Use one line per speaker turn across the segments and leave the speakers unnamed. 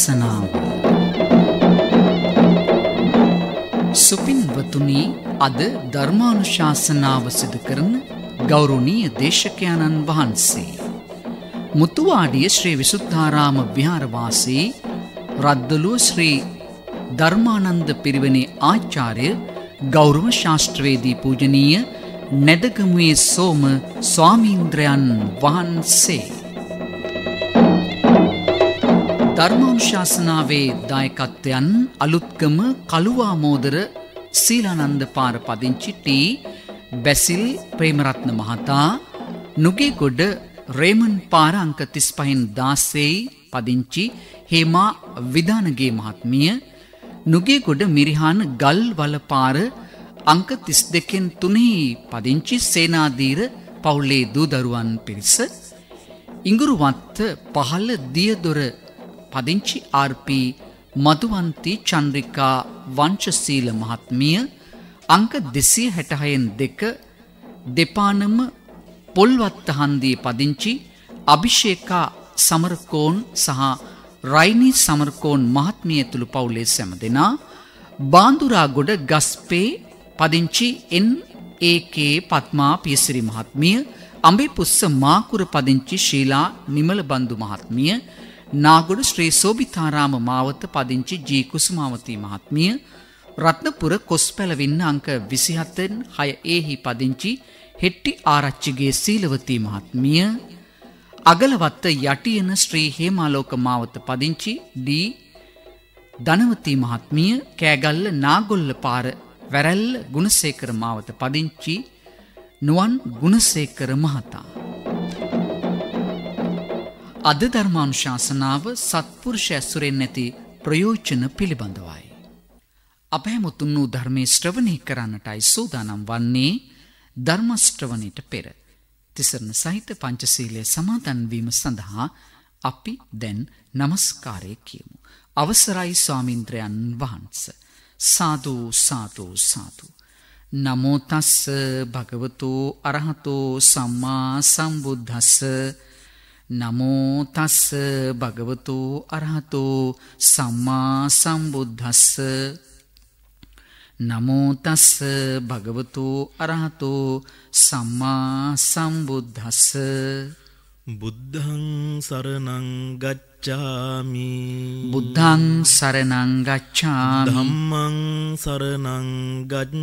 ශාසනාව සුපින්වතුනි අද ධර්මානු ශාසනාව සිදු කරන ගෞරුණීය දේශකයාණන් වහන්සේ. මුතුවාඩිය ශ්‍රී විසුද්ධාරාම විහාරවාසී රද්දලුව ශ්‍රී ධර්මානන්ද පිරිවනේ ආචාර්ය ගෞරව ශාස්ත්‍රවේදී පූජනීය නැදගමුවේ සෝම ස්වාමීන්ද්‍රයන් වහන්සේ. ධර්මානුශාසනාවේ දායකත්වයන් අලුත්කම කළුවා මෝදර සීලානන්ද පාර පදිංචි ටී බැසිල් ප්‍රේමරත්න මහතා නුගේගොඩ රේමන් පාර අංක 35න් 16 පදිංචි හේමා විධානගේ මහත්මිය නුගේගොඩ මිරිහාන ගල්වල පාර අංක 32න් 3 පදිංචි සේනාධීර පවුලේ දූ දරුවන් පිරිස ඉඟුරුවත්ත පහළ දියදොර පදිංචි RP මදුවන්ති චන්ද්‍රිකා වංශශීල මහත්මිය අංක 266න් 2 දෙපානම පොල්වත්තහන්දී පදිංචි අභිෂේකා සමරකෝන් සහ රයිනි සමරකෝන් මහත්මිය ඇතුළු පවුලේ සැම දෙනා බාන්දුරාගොඩ ගස්පේ පදිංචි එන් ඒකේ පත්මා පියසිරි මහත්මිය අඹිපුස්ස මාකුර පදිංචි ශීලා නිමල බන්දු මහත්මිය නාගොඩ ශ්‍රී සෝභිතාරාම මාවත පදිංචි ජී කුසුමාවතී මහත්මිය රත්නපුර කොස්පැලවින්න අංක 27 න් 6 ඒහි පදිංචි හෙට්ටි ආරච්චිගේ සීලවතී මහත්මිය අගලවත්ත යටියන ශ්‍රී හේමාලෝක මාවත පදිංචි ඩී ධනවතී මහත්මිය කෑගල්ල නාගොල්ල පාර වැරැල්ල ගුණසේකර මාවත පදිංචි නුවන් ගුණසේකර මහතා අද ධර්මානුශාසනාව සත්පුරුෂ ඇසුරෙන් නැති ප්‍රයෝජන පිළිබඳවයි. අප හැමතුන් වූ ධර්මයේ ශ්‍රවණය කරන්නටයි සූදානම් වන්නේ ධර්මශ්‍රවණයට පෙර. තිසරණ සහිත පංචශීලයේ සමාදන් වීම සඳහා අපි දැන් নমස්කාරය කියමු. අවසරයි ස්වාමින්ද්‍රයන් වහන්සේ. සාදු සාදු සාදු. නමෝ තස්ස භගවතු අරහතෝ සම්මා සම්බුද්දස්ස නමෝ තස්ස භගවතු අරහතු සම්මා සම්බුද්දස්ස නමෝ තස්ස භගවතු
අරහතු සම්මා සම්බුද්දස්ස බුද්ධං සරණං ගච්ඡාමි බුද්ධං සරණං ගච්ඡාමි ධම්මං සරණං ගච්ඡාමි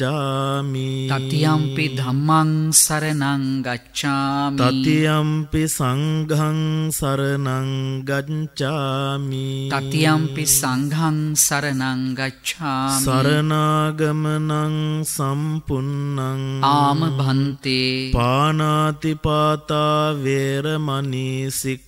ගච්ඡාමි තතියම්පි
ධම්මං සරණං ගච්ඡාමි
තතියම්පි සංඝං සරණං ගච්ඡාමි තතියම්පි
සංඝං සරණං ගච්ඡාමි
සරණාගමනං සම්පුන්නං ආම භන්තේ පානාතිපාතා වේරමණී
සික්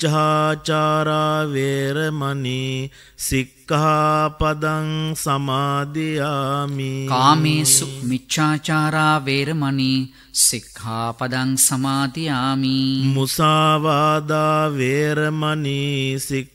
මිච්චාචාරාවේරමනී සික්කහාපදං සමාධයාමි කාමේසු මිච්චාචාරාවේරමනී සික්හාපදං සමාධයාමි මුසාවාදාවේරමනී සික්ක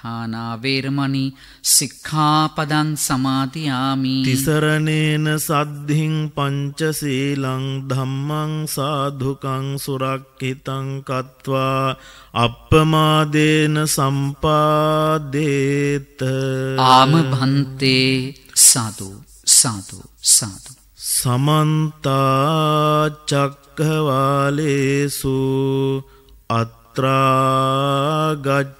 පට්ඨානා වේරමණී සික්ඛාපදං සමාදියාමි තිසරණේන සද්ධින් පංචශීලං ධම්මං සාධුකං සුරක්කිතං කତ୍වා අප්පමාදේන සම්පාදේත ආම භන්තේ සාදු සාදු සාදු සමන්ත චක්කවාලේසු
අත්‍රා ගච්ඡ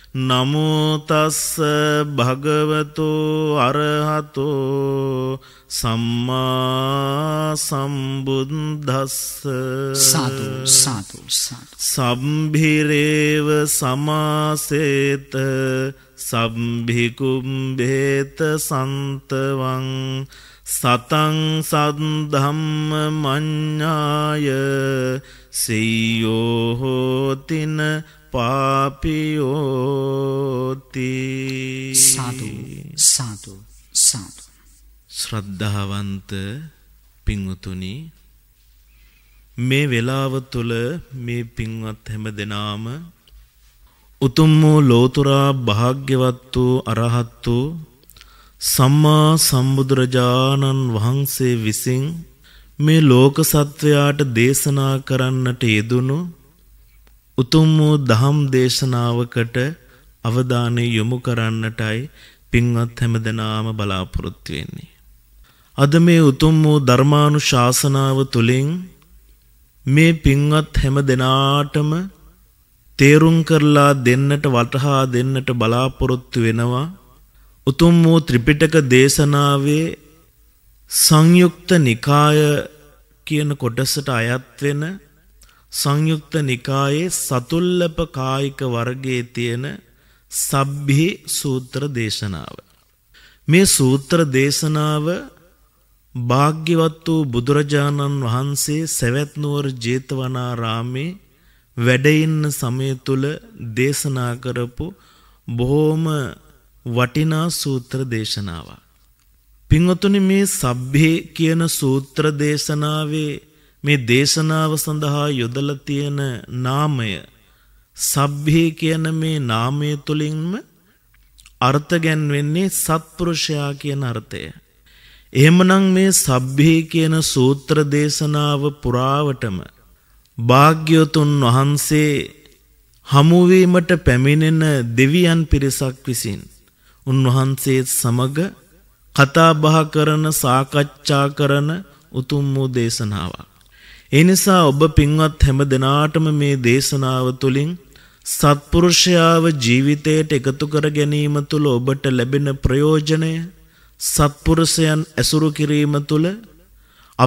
නමුතස්ස භගවතෝ අරහතෝ සම්මා සම්බුද්ධස්ස
සාතු සාතු
සම්භිරේව සමාසේත සම්භිකුම්බේත සන්තවං සතං සද්ධම්ම මඤ්ඤාය
සෙය්‍යෝ හෝතින පාපියෝති සාදු සාදු සාදු
ශ්‍රද්ධාවන්ත පිංවතුනි මේ වෙලාව තුළ මේ පින්වත් හැම දෙනාම උතුම් වූ ලෝතුරා භාග්‍යවත් වූ අරහත් වූ සම්මා සම්බුදුරජාණන් වහන්සේ විසින් මේ ලෝක සත්වයාට දේශනා කරන්නට යෙදුණු උතුම් වූ දහම් දේශනාවකට අවධානය යොමු කරන්නටයි පින්වත් හැමදෙනාම බලාපොරොත්තු වෙන්නේ. අද මේ උතුම් වූ ධර්මානුශාසනාව තුළින් මේ පින්වත් හැම දෙනාටම තේරුම් කරලා දෙන්නට වටහා දෙන්නට බලාපොරොත්තු වෙනවා උතුම් වූ ත්‍රිපිටක දේශනාවේ සංයුක්ත නිකාය කියන කොටසට අයත් වෙන සංයුක්ත නිකායේ සතුල්ලප කායික වර්ගයේ තියෙන සබ්බි සූත්‍ර දේශනාව. මේ සූත්‍ර දේශනාව භාග්‍යවත් වූ බුදුරජාණන් වහන්සේ සැවැත් නුවර ජේතවනාරාමේ වැඩ ඉන්න සමය තුල දේශනා කරපු බොහොම වටිනා සූත්‍ර දේශනාවක්. පින්වතුනි මේ සබ්බේ කියන සූත්‍ර දේශනාවේ මේ දේශනාව සඳහා යොදලා තියෙන නාමය සබ්බේ කියන මේ නාමය තුලින්ම අර්ථ ගැන්වෙන්නේ සත්පුරුෂයා කියන අර්ථය. එහෙමනම් මේ සබ්බේ කියන සූත්‍ර දේශනාව පුරාවටම භාග්‍යවතුන් වහන්සේ හමුවීමට පැමිණෙන දෙවියන් පිරිසක් විසින් උන්වහන්සේත් සමග කතා බහ කරන සාකච්ඡා කරන උතුම් වූ දේශනාවක්. ඒ නිසා ඔබ පින්වත් හැම දෙනාටම මේ දේශනාව තුළින් සත්පුරුෂයාව ජීවිතයට එකතු කර ගැනීම තුළ ඔබට ලැබෙන ප්‍රයෝජනය සත්පුරුෂයන් ඇසුරු කිරීම තුළ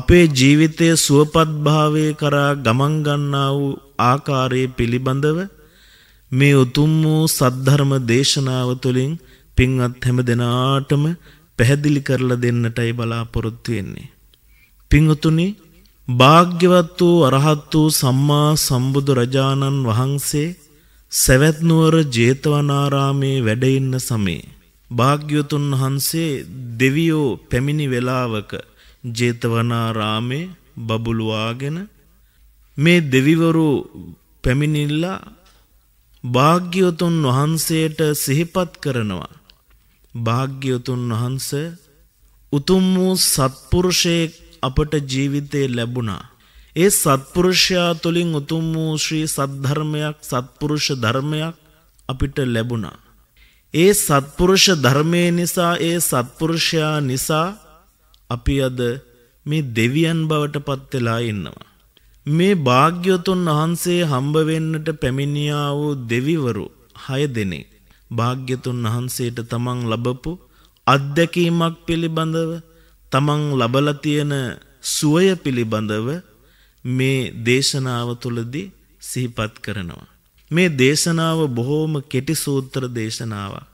අපේ ජීවිතයේ සුවපත්භාවය කරා ගමන් ගන්නා වූ ආකාරයේ පිළිබඳව මේ උතුම් වූ සද්ධර්ම දේශනාව තුළින් පින්වත් හැම දෙනාටම පැහැදිලි කරලා දෙන්නටයි බලාපොරොත්තු වෙන්නේ. පින්වතුනි භාග්‍යවත් වූ අරහත් වූ සම්මා සම්බුදු රජාණන් වහන්සේ සවැත් නුවර ජේතවනාරාමේ වැඩ ඉන්න සමේ භාග්‍යවතුන් වහන්සේ දෙවියෝ පැමිණි වේලාවක ජේතවනාරාමේ බබළුවාගෙන මේ දෙවිවරු පැමිණිලා භාග්‍යවතුන් වහන්සේට සිහිපත් කරනවා භාග්‍යවතුන් වහන්සේ උතුම් වූ සත්පුරුෂයෙක් අපට ජීවිතේ ලැබුණා. ඒ සත්පුරුෂයා තුළින් උතුම් වූ ශ්‍රී සද්ධර්මයක් සත්පුරුෂ ධර්මයක් අපිට ලැබුණා. ඒ සත්පුරුෂ ධර්මය නිසා ඒ සත්පුරුෂයා නිසා අපි අද මේ දෙවියන් බවට පත්වෙලා ඉන්නවා. මේ භාග්‍යවතුන් වහන්සේ හම්බවෙන්නට පැමිණියා වූ දෙවිවරු හය දෙනෙක්. භාග්‍යතුන් වහන්සේට තමන් ලබපු අත්දැකීමක් පිළිබඳව තමන් ලබලා තියෙන සුවය පිළිබඳව මේ දේශනාව තුළදී සිහිපත් කරනවා. මේ දේශනාව බොහෝම කෙටි සූත්‍ර දේශනාවක්.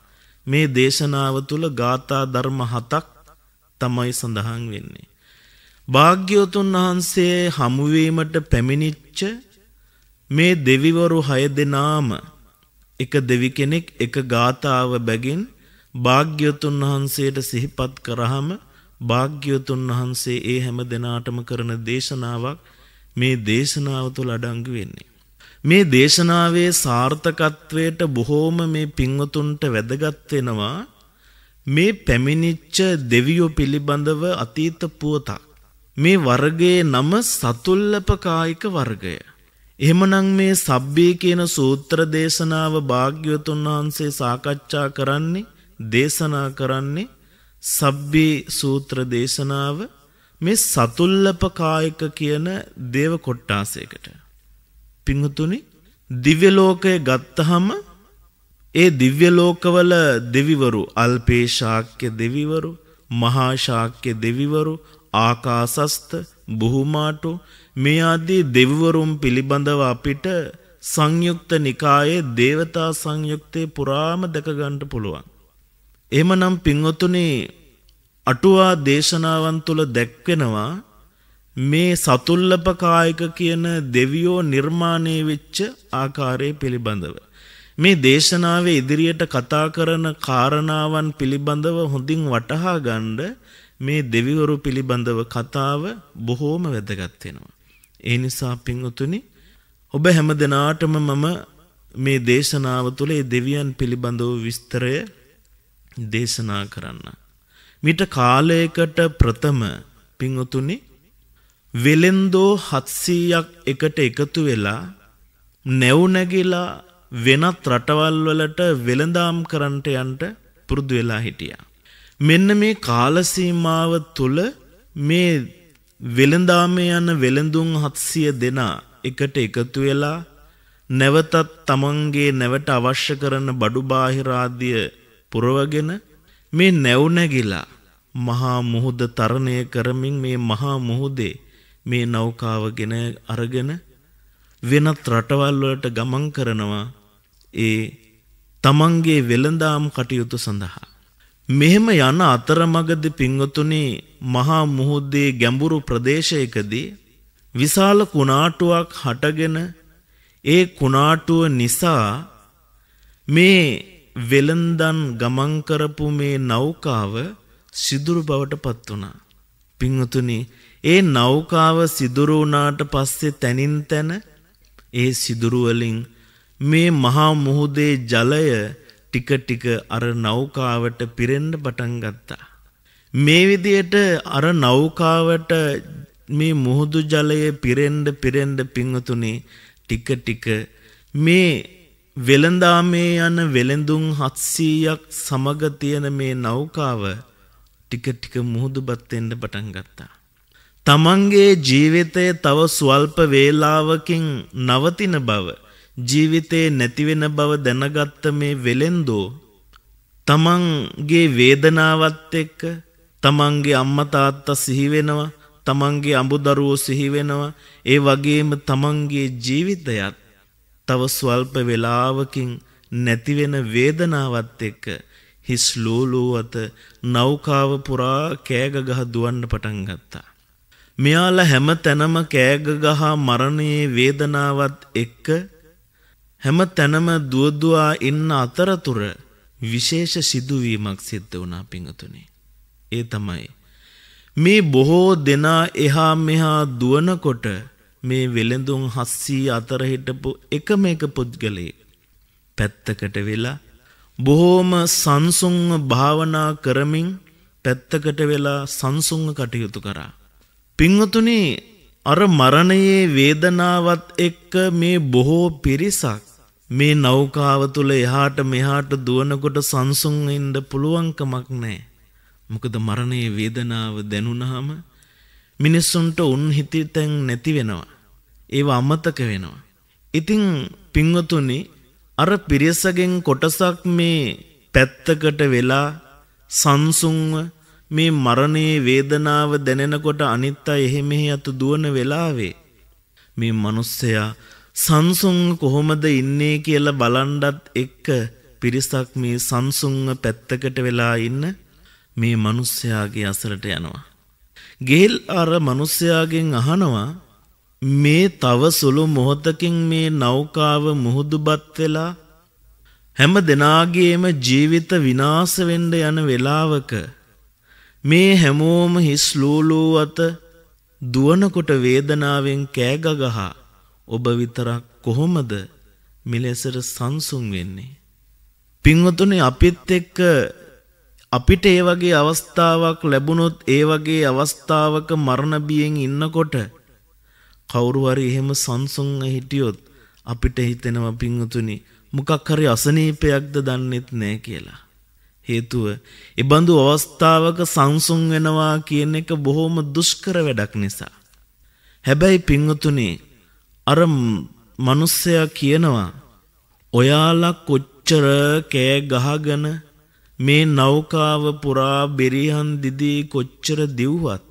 මේ දේශනාව තුළ ගාථා ධර්ම හතක් තමයි සඳහන් වෙන්නේ. භාග්‍යවතුන් වහන්සේ හමුවීමට පැමිණිච්ච මේ දෙවිවරු හය දෙනාම එක දෙවි කෙනෙක් එක ගාතාව බැගින් භාග්‍යවතුන් වහන්සේට සිහිපත් කරාම භාග්‍යවතුන් වහන්සේ ඒ හැම දෙනාටම කරන දේශනාවක් මේ දේශනාව තුළ අඩංගු වෙන්නේ. මේ දේශනාවේ සාර්ථකත්වයට බොහෝම මේ පින්වතුන්ට වැදගත් වෙනවා මේ පැමිණිච්ච දෙවියෝ පිළිබඳව අතීත පුවතක්. මේ වර්ගයේ නම සතුල්ලපකායික වර්ගය. එහෙමනම් මේ සබ්බේ කියන සූත්‍ර දේශනාව භාග්‍යවතුන් වහන්සේ සාකච්ඡා කරන්නේ දේශනා කරන්නේ සබ්බේ සූත්‍ර දේශනාව මේ සතුල්ලප කායික කියන දේව කොට්ටාසයකට. පිංහතුනි දිව්‍යලෝකය ගත්තහම ඒ දිව්‍යලෝකවල දෙවිවරු අල්පේශාක්‍ය දෙවිවරු මහාශාක්‍ය දෙවිවරු ආකාසස්ත බොහුමාටු මේ අදී දෙවිවරුම් පිළිබඳව අපිට සංයුක්ත නිකායේ දේවතා සංයුක්තේ පුරාම දැකගන්නට පුළුවන්. එහෙමනම් පින්වතුනි අටුවා දේශනාවන් තුල දැක්වෙනවා මේ සතුල්ලපකායක කියන දෙවියෝ නිර්මාණය වෙච්ච ආකාරය පිළිබඳව. මේ දේශනාවේ ඉදිරියට කතා කරන කාරණාවන් පිළිබඳව හොඳින් වටහා ගන්න මේ දෙවිවරු පිළිබඳව කතාව බොහෝම වැදගත් වෙනවා. ඒ නිසා පින්වතුනි ඔබ හැම දිනාටම මම මේ දේශනාව තුළ මේ දෙවියන් පිළිබඳව විස්තරය දේශනා කරන්න. මිට කාලයකට ප්‍රථම පිංවතුනි වෙලෙන්දෝ හත්සීයක් එකට එකතු වෙලා නැවුනැගිලා වෙනත් රටවල් වලට වෙළඳාම් කරන්නට යන්ට පුරුදු වෙලා හිටියා. මෙන්න මේ කාල සීමාව තුල මේ වෙළඳාම යන වෙළඳුන් 700 දෙනා එකට එකතු වෙලා නැවතත් තමන්ගේ නැවට අවශ්‍ය කරන බඩු බාහිර ආදිය පුරවගෙන මේ නැව් නැගිලා මහා මුහුද තරණය කරමින් මේ මහා මුහුදේ මේ නෞකාවගෙන අරගෙන වෙනත් රටවල් වලට ගමන් කරනවා ඒ තමන්ගේ වෙළඳාම් කටයුතු සඳහා මෙහෙම යන අතරමඟදී පින්වතුනි මහා මුහුදේ ගැඹුරු ප්‍රදේශයකදී විශාල කුණාටුවක් හටගෙන ඒ කුණාටුව නිසා මේ වෙලන්දන් ගමන් කරපු මේ නෞකාව සිදුරු බවට පත් වුණා. පින්වතුනි, ඒ නෞකාව සිදුරු වුණාට පස්සේ තනින් තන ඒ සිදුරු වලින් මේ මහා මුහුදේ ජලය ටික ටික අර නෞකාවට පිරෙන්න පටන් ගත්තා. මේ විදියට අර නෞකාවට මේ මුහුදු ජලය පිරෙන්න පිරෙන්න පින්වතුනි ටික ටික මේ වෙළඳාමේ යන වෙළඳුන් 700ක් සමග තියෙන මේ නෞකාව ටික ටික මුහුදුබත් වෙන්න පටන් ගත්තා. තමන්ගේ ජීවිතය තව ස්වල්ප වේලාවකින් නවතින බව ජීවිතේ නැති වෙන බව දැනගත්ත මේ වෙළෙන්දෝ තමන්ගේ වේදනාවත් එක්ක තමන්ගේ අම්මා තාත්තා සිහි වෙනවා තමන්ගේ අඹ දරුවෝ සිහි වෙනවා ඒ වගේම තමන්ගේ ජීවිතයත් තව ස්වල්ප වේලාවකින් නැතිවෙන වේදනාවත් එක්ක හිස් ලූලූ අත නෞකාව පුරා කෑගගහ දුවන්න පටන් ගත්තා. මෙයාලා හැම තැනම කෑගගහ මරණයේ වේදනාවත් එක්ක හැම තැනම දුවදුවා ඉන්න අතරතුර විශේෂ සිදුවීමක් සිද්ධ වුණා පිංගතුනේ. ඒ තමයි මේ බොහෝ දෙනා එහා මෙහා දුවනකොට මේ වෙළඳුන් හස්සී අතර හිටපු එකම එක පුද්ගලයෙක් පැත්තකට වෙලා බොහෝම සංසුන්ව භාවනා කරමින් පැත්තකට වෙලා සංසුන්ව කටයුතු කරා. පින්වතුනි අර මරණයේ වේදනාවත් එක්ක මේ බොහෝ පිරිසක් මේ නෞකාව තුල එහාට මෙහාට දුවනකොට සංසුන් වෙන්න පුළුවන්කමක් නැහැ. මොකද මරණයේ වේදනාව දැනුණාම මිනිස්සුන්ට උන් හිතතැන් නැති වෙනවා. ඒව අමතක වෙනවා. ඉතිං පිංවතුනි අර පිරිසගෙන් කොටසක් මේ පැත්තකට වෙලා සංසුන්ව මේ මරණයේ වේදනාව දැනෙනකොට අනිත් අය එහෙම අතු දුවන වෙලාවේ මේ මිනිස්සයා සංසුන් කොහොමද ඉන්නේ කියලා බලන්ඩත් එක්ක පිරිසක් මේ සංසුන්ව පැත්තකට වෙලා ඉන්න මේ මිනිස්සයාගේ අසලට යනවා ගෙහිල් අර මිනිස්යාගෙන් අහනවා මේ තව සුළු මොහොතකින් මේ නෞකාව මුහුදුබත් වෙලා හැම දෙනාගේම ජීවිත විනාශ වෙන්න යන වෙලාවක මේ හැමෝම හිස් ලූලූ අත දුවනකොට වේදනාවෙන් කෑ ගගහ ඔබ විතරක් කොහොමද මෙලෙසට සංසුන් වෙන්නේ පින්වතුනි අපිත් එක්ක අපිට ඒ වගේ අවස්ථාවක් ලැබුණොත් ඒ වගේ අවස්ථාවක මරණ බියෙන් ඉන්නකොට කවුරු හරි එහෙම සංසුන්ව හිටියොත් අපිට හිතෙනවා පිංතුනි මොකක් හරි අසනීපයක්ද දන්නෙත් නෑ කියලා. හේතුව ඒ බඳු අවස්ථාවක සංසුන් වෙනවා කියන එක බොහොම දුෂ්කර වැඩක් නිසා. හැබැයි පිංතුනි අර මිනිස්සයා කියනවා ඔයාලා කොච්චර කෑ ගහගෙන මේ නෞකාව පුරා බෙරිහන් දිදී කොච්චර දිව්වත්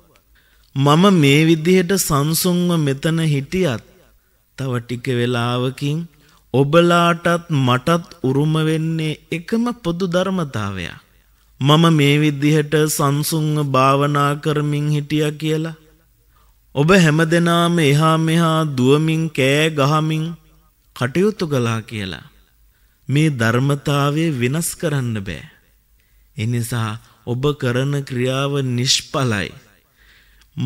මම මේ විදිහට සංසුන්ව මෙතන හිටියත් තව ටික වෙලාවකින් ඔබලාටත් මටත් උරුම වෙන්නේ එකම පොදු ධර්මතාවයක් මම මේ විදිහට සංසුන්ව භාවනා කරමින් හිටියා කියලා ඔබ හැමදෙනාම එහා මෙහා දුවමින් කෑ ගහමින් කටයුතු කළා කියලා මේ ධර්මතාවය වෙනස් කරන්න බෑ එනිසා ඔබ කරන ක්‍රියාව නිෂ්ඵලයි.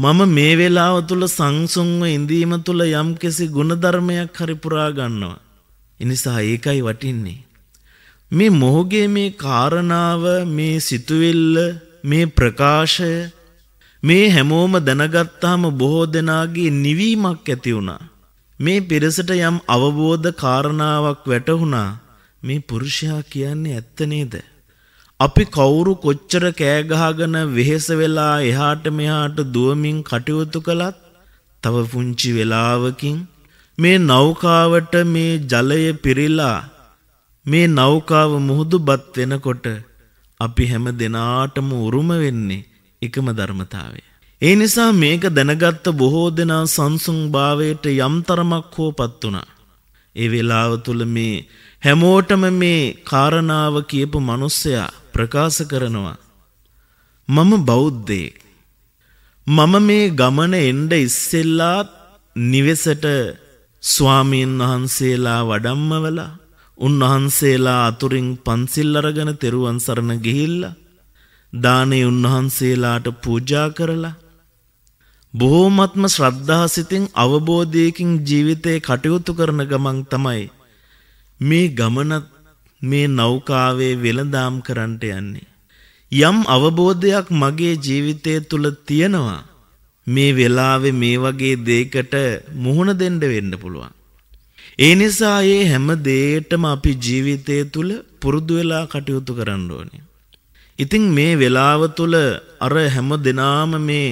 මම මේ වෙලාව තුල සංසුන්ව ඉඳීම තුල යම්කිසි ගුණධර්මයක් හරි පුරා ගන්නවා. එනිසා ඒකයි වටින්නේ. මේ මොහුගේ මේ කාරණාව මේ සිතුවිල්ල මේ ප්‍රකාශය මේ හැමෝම දැනගත්තාම බොහෝ දෙනාගේ නිවීමක් ඇති වුණා. මේ පිරිසට යම් අවබෝධ කාරණාවක් වැටහුණා. මේ පුරුෂයා කියන්නේ ඇත්ත නේද? අපි කවුරු කොච්චර කෑ ගහගෙන වෙහෙස වෙලා එහාට මෙහාට දුවමින් කටයුතු කළත් තව පුංචි වෙලාවකින් මේ නෞකාවට මේ ජලය පිරීලා මේ නෞකාව මුහුදුපත් වෙනකොට අපි හැම දෙනාටම උරුම වෙන්නේ එකම ධර්මතාවය. ඒ නිසා මේක දැනගත්ත බොහෝ දෙනා සංසුන් භාවයට යම් තරමක් හෝ පත් වුණා. ඒ වෙලාව තුළ මේ හැමෝටම මේ කාරණාව කියපු මිනිස්සයා ප්‍රකාශ කරනවා. මම බෞද්ධයෙක්. මම මේ ගමන එන්න ඉස්සෙල්ලා නිවෙසට ස්වාමීන් වහන්සේලා වඩම්මවලා උන්වහන්සේලා අතුරින් පන්සිල් අරගෙන තෙරුවන් සරණ ගිහිල්ලා දානේ උන්වහන්සේලාට පූජා කරලා බොහෝමත්ම ශ්‍රද්ධාසිතින් අවබෝධයකින් ජීවිතේ කටයුතු කරන ගමන් තමයි මේ ගමනත් මේ නෞකාවේ වෙළඳාම් කරන්නට යන්නේ. යම් අවබෝධයක් මගේ ජීවිතය තුළ තියෙනවා මේ වෙලාවේ මේ වගේ දෙයකට මුහුණ දෙන්න වෙන්න පුළුවන්. ඒ නිසා මේ හැම දෙයකටම අපි ජීවිතය තුළ පුරුදු වෙලා කටයුතු කරන්න ඕනේ. ඉතින් මේ වෙලාව තුළ අර හැම දිනාම මේ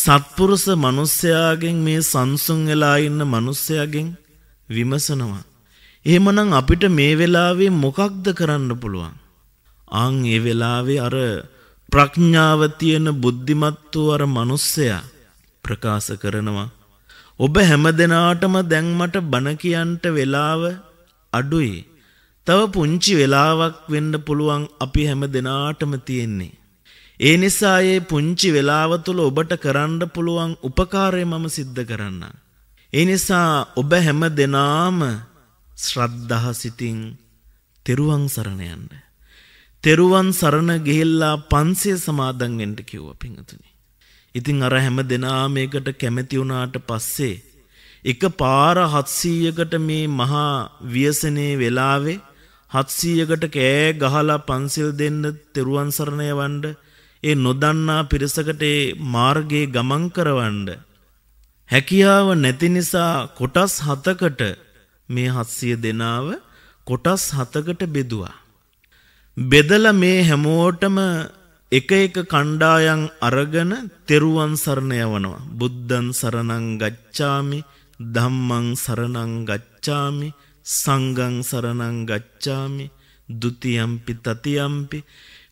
සත්පුරුෂ මිනිස්යාගෙන් මේ සංසුන් වෙලා ඉන්න මිනිස්යාගෙන් විමසනවා. එහෙමනම් අපිට මේ වෙලාවේ මොකක්ද කරන්න පුළුවන්? ආන් ඒ වෙලාවේ අර ප්‍රඥාව තියෙන බුද්ධිමත් වූ අර මිනිස්සයා ප්‍රකාශ කරනවා ඔබ හැමදෙනාටම දැන් මට බණ කියන්ට වෙලාව අඩුයි. තව පුංචි වෙලාවක් වෙන්න පුළුවන් අපි හැමදෙනාටම තියෙන්නේ. ඒ නිසා මේ පුංචි වෙලාව තුළ ඔබට කරන්න පුළුවන් උපකාරය මම සිද්ධ කරන්නම්. ඒ නිසා ඔබ හැමදෙනාම ශ්‍රද්ධහ සිතින් තෙරුවන් සරණ යන්න. තෙරුවන් සරණ ගෙහෙල්ලා පන්සේ සමාදන් වෙන්න කිව්වා පිංගතුනි. ඉතින් අර හැම දෙනා මේකට කැමති වුණාට පස්සේ එක පාර 700කට මේ මහා ව්‍යසනේ වෙලාවේ 700කට කෑ ගහලා පන්සිල් දෙන්න තෙරුවන් සරණ යවන්න ඒ නොදන්නා පිරිසකට ඒ මාර්ගයේ ගමන් කරවන්න හැකියාව නැති නිසා කොටස් 7කට මේ 700 දෙනාව කොටස් 7කට බෙදුවා. බෙදලා මේ හැමෝටම එක එක කණ්ඩායම් අරගෙන තෙරුවන් සරණ යවනවා. බුද්ධං සරණං ගච්ඡාමි, ධම්මං සරණං ගච්ඡාමි, සංඝං සරණං ගච්ඡාමි, ဒ ුතියම්පි තතියම්පි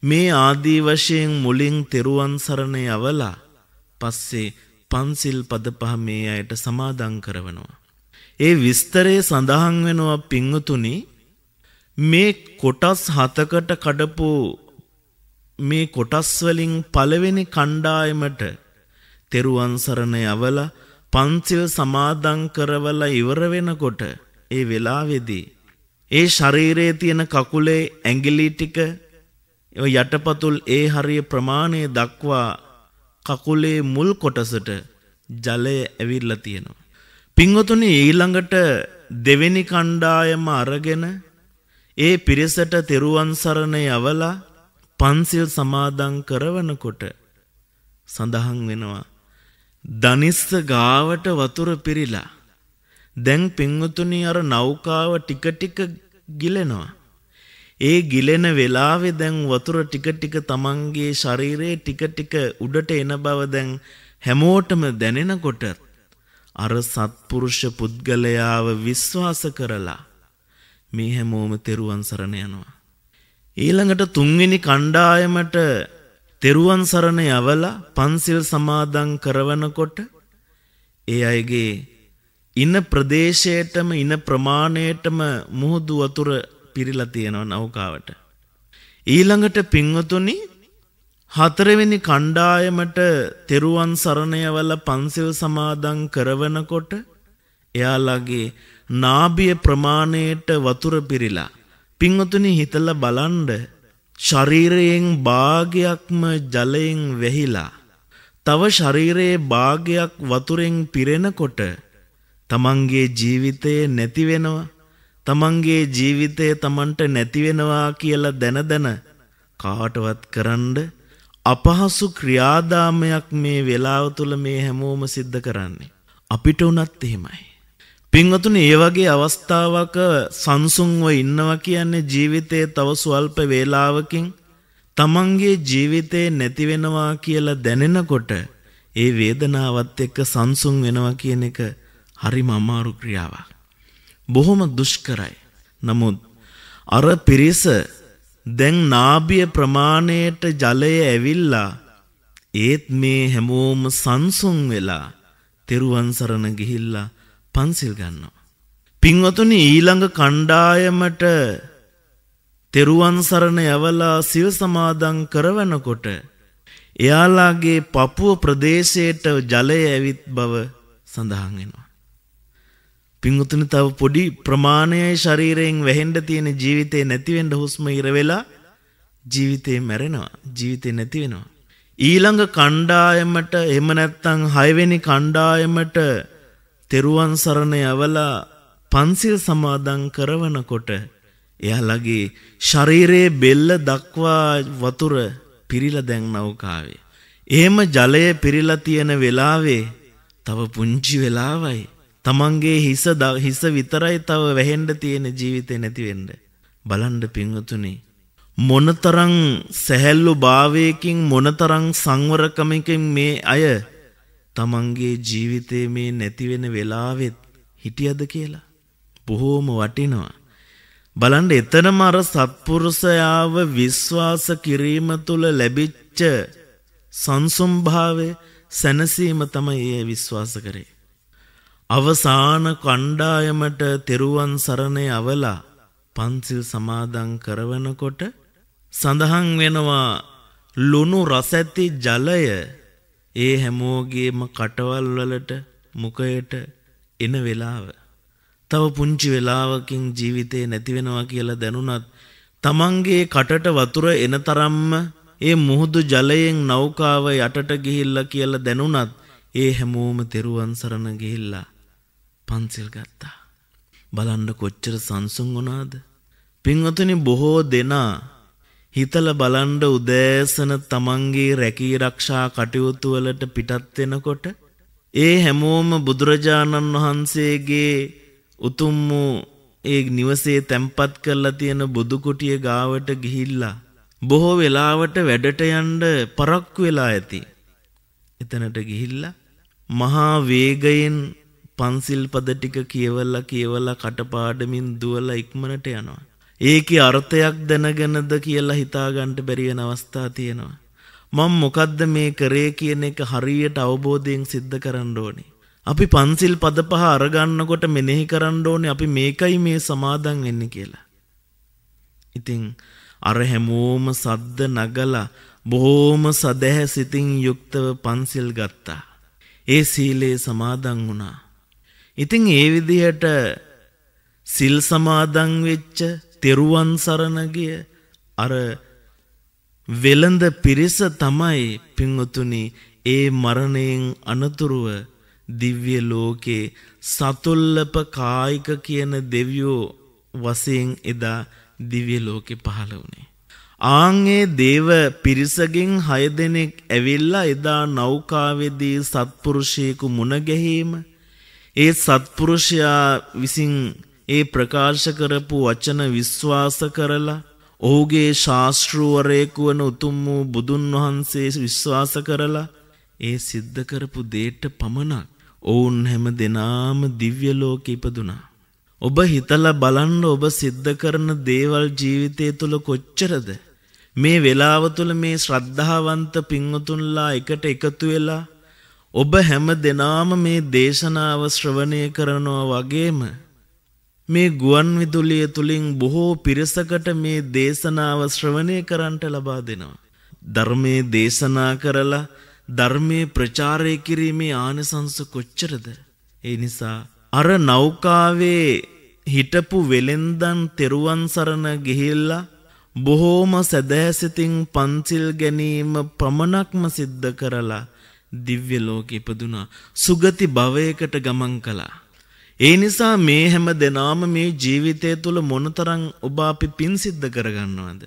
මේ ආදී වශයෙන් මුලින් තෙරුවන් සරණ යවලා පස්සේ පන්සිල් පද පහ මේ අයට සමාදන් කරවනවා. ඒ විස්තරයේ සඳහන් වෙනවා පින්වතුනි මේ කොටස් හතකට කඩපු මේ කොටස් වලින් පළවෙනි කණ්ඩායමට තෙරුවන් සරණ යවලා පන්සිල් සමාදන් කරවලා ඉවර වෙනකොට ඒ වෙලාවේදී ඒ ශරීරයේ තියෙන කකුලේ ඇඟිලි ටික යටපතුල් ඒ හරිය ප්‍රමාණය දක්වා කකුලේ මුල් කොටසට ජලය ඇවිල්ලා තියෙනවා පින්වතුනි ඊළඟට දෙවෙනි කණ්ඩායම අරගෙන ඒ පිරිසට තෙරුවන් සරණ යවලා පන්සිල් සමාදන් කරවනකොට සඳහන් වෙනවා දනිස්ස ගාවට වතුර පිරিলা දැන් පින්වතුනි අර නෞකාව ටික ටික ගිලෙනවා ඒ ගිලෙන වෙලාවේ දැන් වතුර ටික ටික තමන්ගේ ශරීරයේ ටික ටික උඩට එන බව දැන් හැමෝටම දැනෙනකොටත් අර සත්පුරුෂ පුද්ගලයාව විශ්වාස කරලා මේ හැමෝම තෙරුවන් සරණ යනවා. ඊළඟට තුන්වෙනි කණ්ඩායමට තෙරුවන් සරණ යවලා පන්සිල් සමාදන් කරවනකොට ඒ අයගේ ඉන ප්‍රදේශයටම ඉන ප්‍රමාණයටම මුහුදු වතුර පිරিলা තියෙනවා නෞකාවට. ඊළඟට පින්වතුනි හතරවෙනි කණ්ඩායමට තෙරුවන් සරණයවල පන්සිල් සමාදන් කරවනකොට එයාලගේ නාභිය ප්‍රමාණයට වතුර පිරিলা. පින්වතුනි හිතලා බලන්න ශරීරයෙන් භාගයක්ම ජලයෙන් වැහිලා තව ශරීරයේ භාගයක් වතුරෙන් පිරෙනකොට තමන්ගේ ජීවිතය නැති වෙනවා තමන්ගේ ජීවිතය තමන්ට නැති වෙනවා කියලා දැන දැන කාටවත් කරන්න අපහසු ක්‍රියාදාමයක් මේ වෙලාව තුළ මේ හැමෝම සිද්ධ කරන්නේ. අපිට උනත් එහෙමයි. පින්වතුනි ඒ වගේ අවස්ථාවක සංසුන්ව ඉන්නවා කියන්නේ ජීවිතයේ තව සුවල්ප වේලාවකින් තමන්ගේ ජීවිතේ නැති වෙනවා කියලා දැනෙනකොට ඒ වේදනාවත් එක්ක සංසුන් වෙනවා කියන එක හරිම අමාරු ක්‍රියාවක්. බොහොම දුෂ්කරයි. නමුත් අර පිරිස දැන් නාභිය ප්‍රමාණයට ජලය ඇවිල්ලා ඒත් මේ හැමෝම සංසුන් වෙලා තෙරුවන් සරණ ගිහිල්ලා පන්සිල් ගන්නවා. පින්වතුනි ඊළඟ කණ්ඩායමට තෙරුවන් සරණ යවලා සිල් සමාදන් කරවනකොට එයාලාගේ පපුව ප්‍රදේශයට ජලය ඇවිත් බව සඳහන් වෙනවා. පිංගුතුනි තව පොඩි ප්‍රමාණයයි ශරීරයෙන් වැහෙන්න තියෙන ජීවිතේ නැති වෙන්න හුස්ම ඉර වෙලා ජීවිතේ මැරෙනවා ජීවිතේ නැති වෙනවා ඊළඟ කණ්ඩායමට එහෙම නැත්නම් 6 වෙනි කණ්ඩායමට තෙරුවන් සරණ යවලා පන්සිල් සමාදන් කරවනකොට එයාලගේ ශරීරයේ බෙල්ල දක්වා වතුර පිරিলা දැන් නෞකාවේ එහෙම ජලය පිරিলা තියෙන වෙලාවේ තව පුංචි වෙලාවයි තමන්ගේ හිස හිස විතරයි තව වැහෙන්ඩ තියෙන ජීවිතය නැතිවෙන්න. බලන්ඩ පිංහතුනේ. මොනතරං සැහැල්ලු භාවයකින් මොනතරං සංවරකමකින් මේ අය තමන්ගේ ජීවිතයේ මේ නැතිවෙන වෙලාවෙත් හිටියද කියලා. බොහෝම වටිනවා. බලන්ඩ එතනම අර සත්පුරුෂයාව විශ්වාස කිරීම තුළ ලැබිච්ච සංසුම්භාවය සැනසීම තමයි ඒ විශ්වාස කරේ. අවසාන කණ්ඩායමට තෙරුවන් සරණේ අවලා පන්සිල් සමාදන් කරවනකොට සඳහන් වෙනවා ලුණු රස ඇති ජලය ඒ හැමෝගේම කටවල් වලට මුඛයට එන වෙලාව තව පුංචි වෙලාවකින් ජීවිතේ නැති වෙනවා කියලා දැනුණත් තමන්ගේ කටට වතුර එන තරම්ම ඒ මුහුදු ජලයෙන් නෞකාව යටට ගිහිල්ලා කියලා දැනුණත් ඒ හැමෝම තෙරුවන් සරණ ගිහිල්ලා පන්සිල් ගත්තා. බලන්න කොච්චර සංසුන් වුණාද? පින්වතුනි බොහෝ දෙනා හිතල බලන්න උදෑසන තමන්ගේ රැකී රක්ෂා කටයුතු වලට පිටත් වෙනකොට ඒ හැමෝම බුදුරජාණන් වහන්සේගේ උතුම් වූ ඒ නිවසේ තැම්පත් කරලා තියෙන බුදු කුටිය ගාවට ගිහිල්ලා බොහෝ වෙලාවට වැඩට යන්න පරක්කු වෙලා ඇති. එතනට ගිහිල්ලා මහා වේගයෙන් පන්සිල් පද ටික කියවලා කියවලා කටපාඩමින් දුවලා ඉක්මනට යනවා. ඒකේ අර්ථයක් දැනගෙනද කියලා හිතාගන්න බැරි වෙන අවස්ථා තියෙනවා. මම මොකද්ද මේ කරේ කියන එක හරියට අවබෝධයෙන් सिद्ध කරන්න ඕනේ. අපි පන්සිල් පද පහ අරගන්නකොට මෙනෙහි කරන්න ඕනේ අපි මේකයි මේ සමාදන් වෙන්නේ කියලා. ඉතින් අර හැමෝම සද්ද නගලා බොහෝම සදැහැ සිතින් යුක්තව පන්සිල් ගත්තා. ඒ සීලේ සමාදන් වුණා. ඉතින් ඒ විදිහට සිල් සමාදන් වෙච්ච තෙරුවන් සරණ ගිය අර වෙළඳ පිරිස තමයි පින්වතුනි ඒ මරණයෙන් අනතුරුව දිව්‍ය ලෝකේ සතුල්ලප කායික කියන දෙවියෝ වශයෙන් එදා දිව්‍ය ලෝකෙ පහළ වුණේ. ආන්ගේ දේව පිරිසගෙන් හය දෙනෙක් ඇවිල්ලා එදා නෞකාවේදී සත්පුරුෂයෙකු මුණ ගැහිම ඒ සත්පුරුෂයා විසින් ඒ ප්‍රකාශ කරපු වචන විශ්වාස කරලා ඔහුගේ ශාස්ත්‍රූවරයෙකු වන උතුම් වූ බුදුන් වහන්සේ විශ්වාස කරලා ඒ සිද්ධ කරපු දේට පමණක් ඔවුන් හැම දෙනාම දිව්‍ය ලෝකෙ ඉපදුනා. ඔබ හිතලා බලන්න ඔබ සිද්ධ කරන දේවල් ජීවිතය තුළ කොච්චරද? මේ වෙලාව තුළ මේ ශ්‍රද්ධාවන්ත පින්වතුන්ලා එකට එකතු වෙලා ඔබ හැම දෙනාම මේ දේශනාව ශ්‍රවණය කරනවා වගේම මේ ගුවන් විදුලිය තුලින් බොහෝ පිරිසකට මේ දේශනාව ශ්‍රවණය කරන්නට ලබා දෙනවා. ධර්මයේ දේශනා කරලා ධර්මයේ ප්‍රචාරය කිරීමේ ආනිසංස කොච්චරද? ඒ නිසා අර නෞකාවේ හිටපු වෙලෙන්දන් තෙරුවන් සරණ ගිහිල්ලා බොහෝම සදහැසිතින් පන්සිල් ගැනීම ප්‍රමණක්ම සිද්ධ කරලා දිව්‍ය ලෝකෙ ඉපදුනා. සුගති භවයකට ගමන් කළා. ඒ නිසා මේ හැම දෙනාම මේ ජීවිතය තුළ මොනතරම් ඔබ අපි පින් සිද්ධ කරගන්නවද?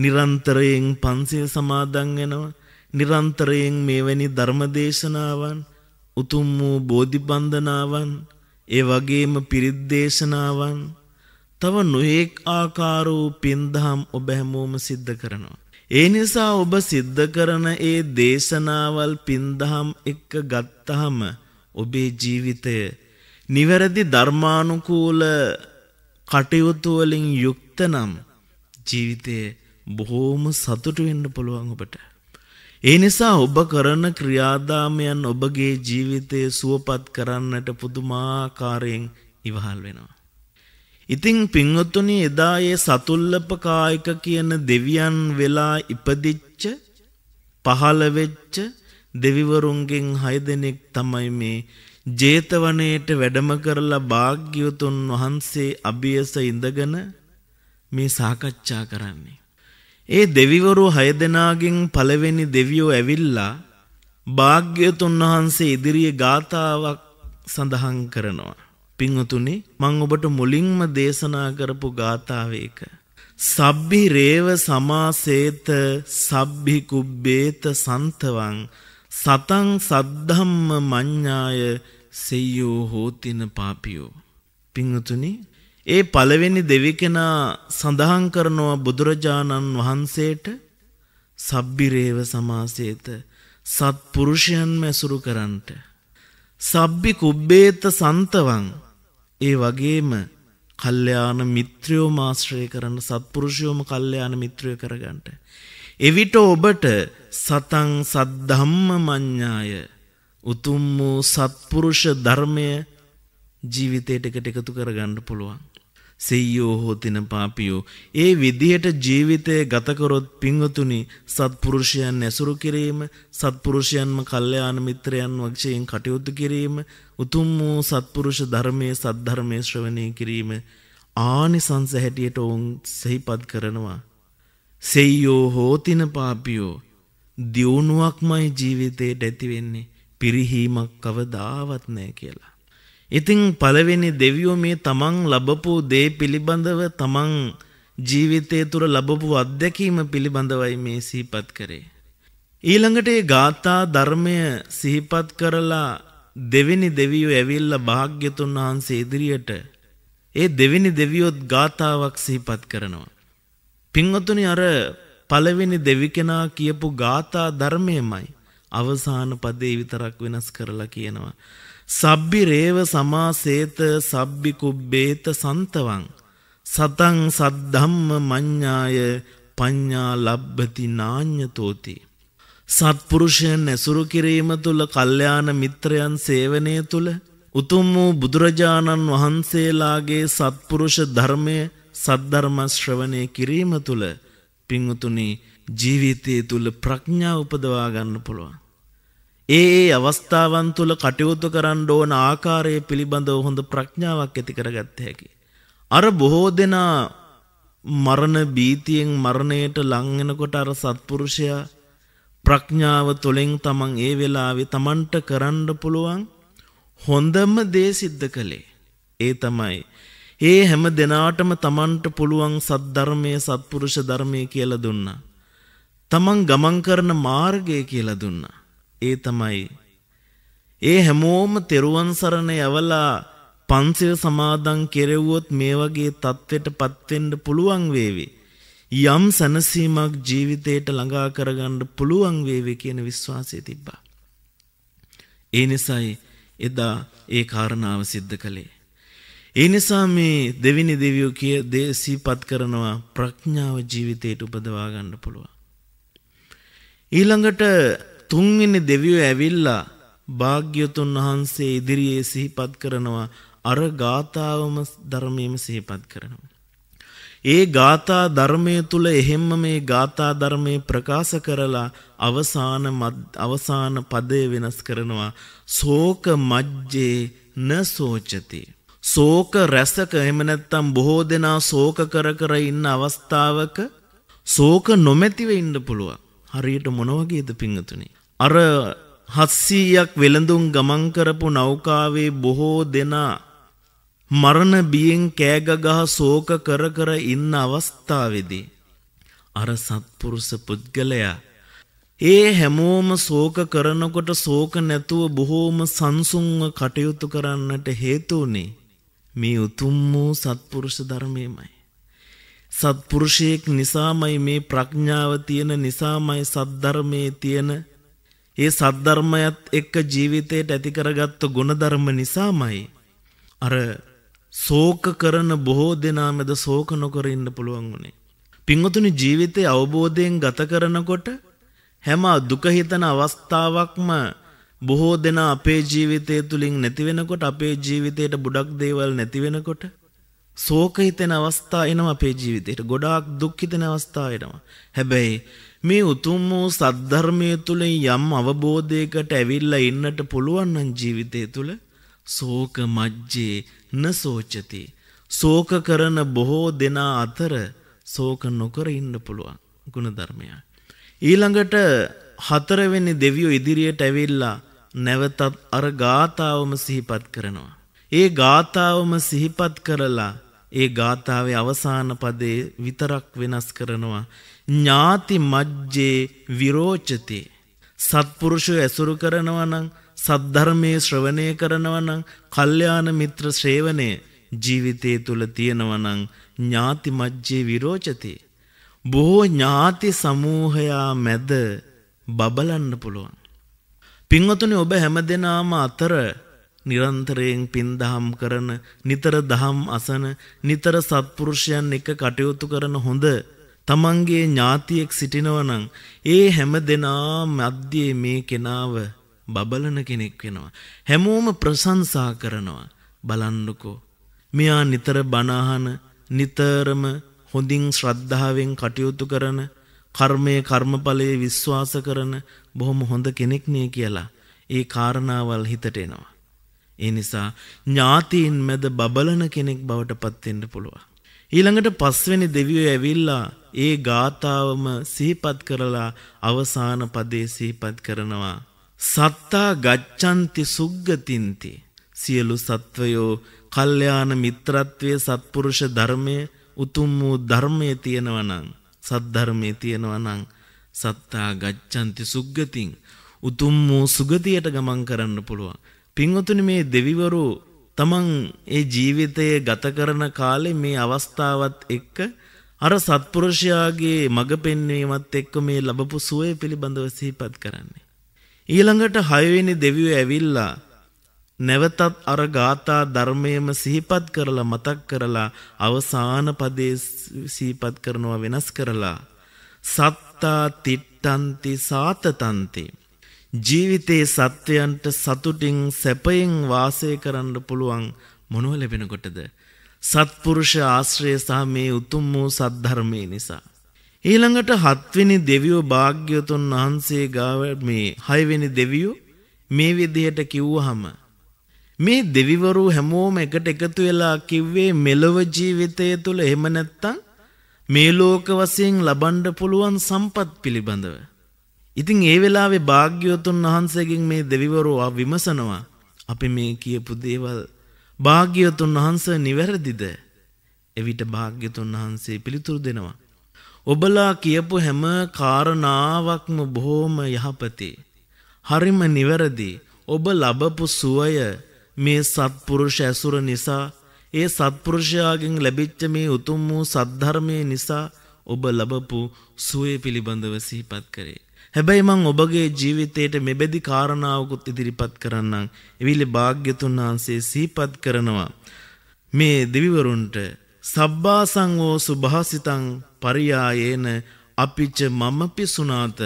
නිරන්තරයෙන් පන්සිල් සමාදන් වෙනවා. නිරන්තරයෙන් මේවැනි ධර්මදේශනාවන්, උතුම් වූ බෝධිබන්දනාවන්, ඒ වගේම පිරිත් දේශනාවන් තව නොඑක් ආකාර වූ පින්දහම් ඔබ හැමෝම සිද්ධ කරනවා. ඒ නිසා ඔබ සිද්ධ කරන ඒ දේශනාවල් පින්දහම් එක්ක ගත්තහම ඔබේ ජීවිතය නිවැරදි ධර්මානුකූල කටයුතු වලින් යුක්ත නම් ජීවිතයේ බොහෝම සතුටු වෙන්න පුළුවන් ඔබට. ඒ නිසා ඔබ කරන ක්‍රියාදාමයන් ඔබගේ ජීවිතය සුවපත් කරන්නට පුදුමාකාරයෙන් ඉවහල් වෙනවා. ඉතින් පින්වතුනි එදා ඒ සතුල්ලප කායක කියන දෙවියන් වෙලා ඉපදිච්ච පහළ වෙච්ච දෙවිවරුන්ගෙන් 6 දෙනෙක් තමයි මේ ජේතවනයේට වැඩම කරලා භාග්‍යවතුන් වහන්සේ අභියස ඉඳගෙන මේ සාකච්ඡා කරන්නේ. ඒ දෙවිවරු 6 දෙනාගෙන් පළවෙනි දෙවියෝ ඇවිල්ලා භාග්‍යවතුන් වහන්සේ ඉදිරියේ ගාතාවක් සඳහන් කරනවා. පිංහතුනි මං ඔබට මුලින්ම දේශනා කරපු ගාථාව එක. සබ්බි රේව සමාසේත සබ්බි කුබ්බේත සන්තවං සතං සද්ධම්ම මඤ්ඤාය සෙය්‍යෝ හෝතින පාපියෝ. පිංහතුනි ඒ පළවෙනි දෙවිකෙනා සඳහන් කරනවා බුදුරජාණන් වහන්සේට සබ්බිරේව සමාසේත සත්පුරුෂයන් මැසුරු කරන්නට. සබ්බි කුබ්බේත සන්තවං ඒ වගේම කල්යාණ මිත්‍රයෝ මාශ්‍රය කරන්න සත්පුරුෂයෝම කල්යාණ මිත්‍රය කරගන්නට. එවිට ඔබට සතං සද්ධම්ම මඤ්ඤාය උතුම් වූ සත්පුරුෂ ධර්මය ජීවිතයට එකට එකතු කරගන්න පුළුවන්. සෙය්‍යෝ හෝතින පාපියෝ ඒ විදිහට ජීවිතය ගත කරොත් පින්වතුනි සත්පුරුෂයන් ඇසුරු කිරීම සත්පුරුෂයන්ම කල්යාණ මිත්‍රයන් වශයෙන් කටයුතු කිරීම උතුම් වූ සත්පුරුෂ ධර්මයේ සද්ධර්මයේ ශ්‍රවණය කිරීම ආනිසංස හැටියට ඔවුන් සිහිපත් කරනවා. සෙය්‍යෝ හෝතින පාපියෝ දියුණුවක්මයි ජීවිතයට ඇති වෙන්නේ පිරිහීමක් කවදාවත් නැහැ කියලා. ඉතින් පළවෙනි දෙවියෝ මේ තමන් ලැබපු දේ පිළිබඳව තමන් ජීවිතය තුර ලැබපු අත්දැකීම පිළිබඳවයි මේ සිහිපත් කරේ. ඊළඟට ඒ ගාථා ධර්මය සිහිපත් කරලා දෙවෙනි දෙවියෝ ඇවිල්ලා භාග්‍යතුන් වහන්සේ ඉදිරියට ඒ දෙවෙනි දෙවියොත් ගාතාවක් සිහිපත් කරනවා. පින්වතුනි අර පළවෙනි දෙවි කෙනා කියපු ගාථා ධර්මයමයි අවසාන පදේ විතරක් වෙනස් කරලා කියනවා. සබ්බි රේව සමාසේත සබ්බි කුබ්බේත සන්තවං සතං සද්ධම්ම මඤ්ඤාය පඤ්ඤා ලබ්බති නාඤ්‍යතෝති සත්පුරුෂයන් ඇසුරු කිරීම තුළ කල්යාණ මිත්‍රයන් සේවනය තුළ උතුම් වූ බුදුරජාණන් වහන්සේලාගේ සත්පුරුෂ ධර්මය සද්ධර්ම ශ්‍රවණය කිරීම තුළ පිංවතුනි ජීවිතය තුළ ප්‍රඥා උපදවා ගන්න පුළුවන්. ඒ ඒ අවස්ථාවන් තුළ කටයුතු කරන්න ඕන ආකාරය පිළිබඳව හොඳ ප්‍රඥාවක් ඇති කරගත්ත හැකි. අර බොහෝ දෙනා මරණ බීතියෙන් මරණයට ලංවෙනකොට අර සත්පුරුෂයා ප්‍රඥාව තුළින් තමන් ඒ වෙලාවේ තමන්ට කරන්න පුළුවන් හොඳම දේ සිද්ධ කළේ. ඒ තමයි. ඒ හැම දෙනාටම තමන්ට පුළුවන් සද්ධර්මය සත්පුරුෂ ධර්මය කියලා දුන්නා. තමන් ගමන් කරන මාර්ගය කියලා දුන්නා. ඒ තමයි. ඒ හැමෝම තෙරුවන් සරණ යවලා පන්සිල් සමාදන් කෙරෙව්වොත් මේ වගේ தත්වෙට පත් වෙන්න පුළුවන් වේවි. යම් සැනසීමක් ජීවිතයට ළඟා කරගන්න පුළුවන් වේවි කියන විශ්වාසය තිබ්බා. ඒ නිසායි එදා ඒ කාරණාව සිද්ධ කළේ. ඒ නිසා මේ දෙවිනි දෙවියෝ කිය දේශීපත් කරනවා ප්‍රඥාව ජීවිතයට උපදවා ගන්න පුළුවන්. ඊළඟට තුන්වෙනි දෙවියෝ ඇවිල්ලා භාග්‍යතුන් වහන්සේ ඉදිරියේ සිහිපත් කරනවා අර ගාථාවම ධර්මයේම සිහිපත් කරනවා. ඒ ගාථා ධර්මය තුල එහෙම්ම මේ ගාථා ධර්මය ප්‍රකාශ කරලා අවසාන අවසාන පදය වෙනස් කරනවා ශෝක මජ්ජේ න සෝචති ශෝක රසක එහෙම නැත්නම් බොහෝ දෙනා ශෝක කර කර ඉන්න අවස්ථාවක ශෝක නොමැතිව ඉන්න පුළුවන් හරියට මොන වගේද පිංගතුනේ අර 700ක් වෙලඳුන් ගමන් කරපු නෞකාවේ බොහෝ දෙනා මරණ බියෙන් කෑගගහ ශෝක කර කර ඉන්න අවස්ථාවේදී අර සත්පුරුෂ පුද්ගලයා ඒ හැමෝම ශෝක කරනකොට ශෝක නැතුව බොහෝම සංසුන්ව කටයුතු කරන්නට හේතු උනේ මේ උතුම් වූ සත්පුරුෂ ධර්මයමයි. සත්පුරුෂයෙක් නිසාමයි මේ ප්‍රඥාව තියෙන නිසාමයි සද්ධර්මයේ තියෙන ඒ සද්ධර්මයත් එක්ක ජීවිතයට ඇති කරගත්තු ගුණධර්ම නිසාමයි අර සෝක කරන බොහෝ දෙනා මැද සෝක නොකර ඉන්න පුළුවන් වුණේ. පින්වතුනි ජීවිතේ අවබෝධයෙන් ගත කරනකොට හැම දුක හිතන අවස්ථාවක්ම බොහෝ දෙනා අපේ ජීවිතය තුලින් නැති වෙනකොට අපේ ජීවිතේට බුඩක් දේවල් නැති වෙනකොට සෝක හිතෙන අවස්ථා එනවා අපේ ජීවිතේට ගොඩාක් දුක් හිතෙන අවස්ථා එනවා. හැබැයි මේ උතුම් වූ සද්ධර්මයේ තුලින් යම් අවබෝධයකට ඇවිල්ලා ඉන්නට පුළුවන් නම් ජීවිතය තුල සෝක මජ්ජේ නසෝචති සෝක කරන බොහෝ දෙනා අතර සෝක නොකර ඉන්න පුළුවන් ගුණධර්මය. ඊළඟට හතරවෙනි දෙවියෝ ඉදිරියට ඇවිල්ලා නැවතත් අර ගාථාවම සිහිපත් කරනවා. ඒ ගාථාවම සිහිපත් කරලා ඒ ගාථාවේ අවසාන පදේ විතරක් වෙනස් කරනවා. ඥාති මජ්ජේ විරෝචති. සත්පුරුෂය ඇසුරු කරනවා නම් සද්ධර්මයේ ශ්‍රවණය කරනවා නම් කල්යාණ මිත්‍ර ශ්‍රේවණය ජීවිතයේ තුල තියෙනවා නම් ඥාති මජ්ජේ විරෝචති බොහෝ ඥාති සමූහයා මැද බබලන්න පුළුවන් පින්වතුනි ඔබ හැමදෙනාම අතර නිරන්තරයෙන් පින් දහම් කරන නිතර දහම් අසන නිතර සත්පුරුෂයන් එක්ක කටයුතු කරන හොඳ තමන්ගේ ඥාතියෙක් සිටිනවනම් ඒ හැම දෙනා මැද්දේ මේ කෙනාව බබලන කෙනෙක් වෙනවා. හැමෝම ප්‍රශංසා කරනවා. බලන්නකෝ. මෙයා නිතර බණ නිතරම හොඳින් ශ්‍රද්ධාවෙන් කටයුතු කරන කර්මය කර්මඵලයේ විශ්වාස කරන බොහොම හොඳ කෙනෙක් නේ කියලා ඒ කාරණාවල් හිතට එනවා. ඒ නිසා ඥාතීන් මැද බබලන කෙනෙක් බවට පත් වෙන්න පුළුවන්. ඊළඟට පස්වෙනි දෙවියෝ ඇවිල්ලා ඒ ගාතාවම සිහිපත් කරලා අවසාන පදේ සිහිපත් කරනවා. සත්තා ගච්ඡන්ති සුග්ගතින්ති සියලු සත්වයෝ කල්යාණ මිත්‍රත්වයේ සත්පුරුෂ ධර්මයේ උතුම් වූ ධර්මයේ තියෙනවා නම් සද්ධර්මයේ තියෙනවා නම් සත්තා ගච්ඡන්ති සුග්ගතින් උතුම් වූ සුගතියට ගමන් කරන්න පුළුවන් පින්වතුනි මේ දෙවිවරු තමන් ඒ ජීවිතය ගත කරන කාලේ මේ අවස්ථාවත් එක්ක අර සත්පුරුෂයාගේ මඟ පෙන්වීමත් එක්ක මේ ලැබපු සුවය පිළිබඳව සිහිපත් කරන්නේ ඊළඟට හයවෙනි දෙවියෝ ඇවිල්ලා නැවතත් අර ගාථා ධර්මයම සිහිපත් කරලා මතක් කරලා අවසාන පදේ සිහිපත් කරනවා වෙනස් කරලා සත්තා තිට්ටන්ති සාතතන්ති ජීවිතේ සත්වයන්ට සතුටින් සැපයෙන් වාසය කරන්න පුළුවන් මොනව ලැබෙනකොටද සත්පුරුෂ ආශ්‍රය සහ මේ උතුම් වූ සද්ධර්මයේ නිසා ඊළඟට හත්වෙනි දෙවියෝ භාග්‍යවතුන් වහන්සේ ගාව මේ හයවෙනි දෙවියෝ මේ විදිහට කිව්වහම මේ දෙවිවරු හැමෝම එකට එකතු වෙලා කිව්වේ මෙලොව ජීවිතය තුළ එහෙම නැත්තම් මේ ලෝක වශයෙන් ලබන්න පුළුවන් සම්පත් පිළිබඳව. ඉතින් ඒ වෙලාවේ භාග්‍යවතුන් වහන්සේගෙන් මේ දෙවිවරු විමසනවා අපි මේ කියපු දේවල් භාග්‍යවතුන් වහන්සේ නිවැරදිද? එවිට භාග්‍යවතුන් වහන්සේ පිළිතුරු දෙනවා. ඔබලා කියපු හැම කාරණාවක්ම බොහොම යහපතේ. හරිම නිවැරදි. ඔබ ලබපු සුවය මේ සත්පුරුෂ ඇසුර නිසා ඒ සත්පුරුෂයාගෙන් ලැබිච්ච මේ උතුම් වූ සද්ධර්මය නිසා ඔබ ලබපු සුවේ පිළිබඳව සිහිපත් කරේ. හැබැයි මං ඔබගේ ජීවිතයට මෙබැදි කාරණාවකුත් ඉදිරිපත් කරන්නම්. එවිලි භාග්‍යතුන් වහන්සේ සිහිපත් කරනවා. මේ දෙවිවරුන්ට සබ්බාසංවෝ සුභාසිතං පරියායේන අපිච්ච මම පිසුනාත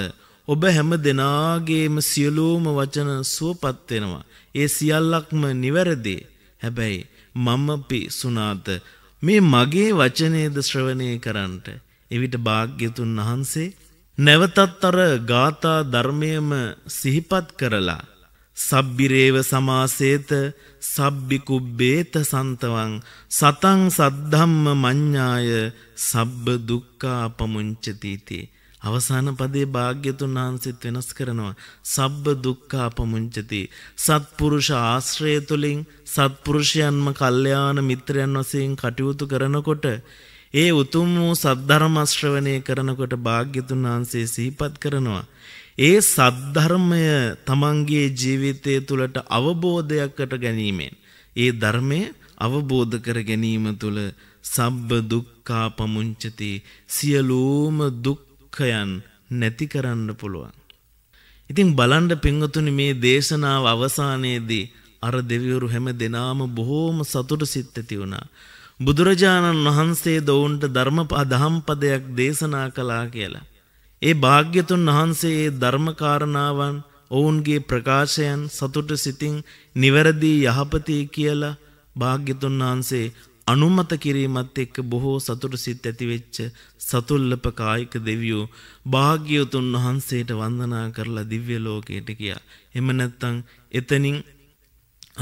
ඔබ හැම දෙනාගේම සියලූම වචන සුවපත් වෙනවා. ඒ සියල්ලක්ම නිවැරදි. හැබැයි මම පිසුනාත මේ මගේ වචනේද ශ්‍රවණය කරන්නට. එවිට භාග්‍යතුන් වහන්සේ නැවතත් අර ගාථා ධර්මයම සිහිපත් කරලා සබ්බිරේව සමාසේත සබ්බි කුබ්බේත සන්තවං සතං සද්ධම්ම මඤ්ඤාය සබ්බ දුක්ඛාපමුඤ්චති තී අවසාන පදේ භාග්‍යතුන් වහන්සේත් වෙනස් කරනවා සබ්බ දුක්ඛාපමුඤ්චති සත්පුරුෂ ආශ්‍රය තුලින් සත්පුරුෂයන්ම කල්යාණ මිත්‍රයන් වශයෙන් කටයුතු කරනකොට ඒ උතුම් වූ සද්ධර්ම ශ්‍රවණය කරනකොට භාග්‍යතුන් වහන්සේ සිහිපත් කරනවා ඒ සද්ධර්මය තමන්ගේ ජීවිතය තුළට අවබෝධයක්කට ගැනීමෙන් ඒ ධර්මය අවබෝධ කර ගැනීම තුළ සබ්බ දුක්ඛා පමුංචති සියලුම දුක්ඛයන් නැති කරන්න පුළුවන්. ඉතින් බලන්න පින්වතුනි මේ දේශනාව අවසානයේදී අර දෙවිවරු හැම දෙනාම බොහෝම සතුට සිත් ඇති වුණා. බුදුරජාණන් වහන්සේ දවුන්ට ධර්ම දහම් පදයක් දේශනා කළා කියලා. ඒ භාග්‍යතුන් වහන්සේ ඒ ධර්මකාරණාවන් ඔවුන්ගේ ප්‍රකාශයන් සතුට සිතින් නිවැරදි යහපතේ කියලා භාග්‍යතුන් වහන්සේ අනුමත කිරීමත් එක්ක බොහෝ සතුට සිත් ඇතිවෙච්ච සතුල්ලප කායික දෙවියෝ භාග්‍යතුන් වහන්සේට වන්දනා කරලා දිව්‍ය ලෝකයට ගියා. එහෙම නැත්නම් එතනින්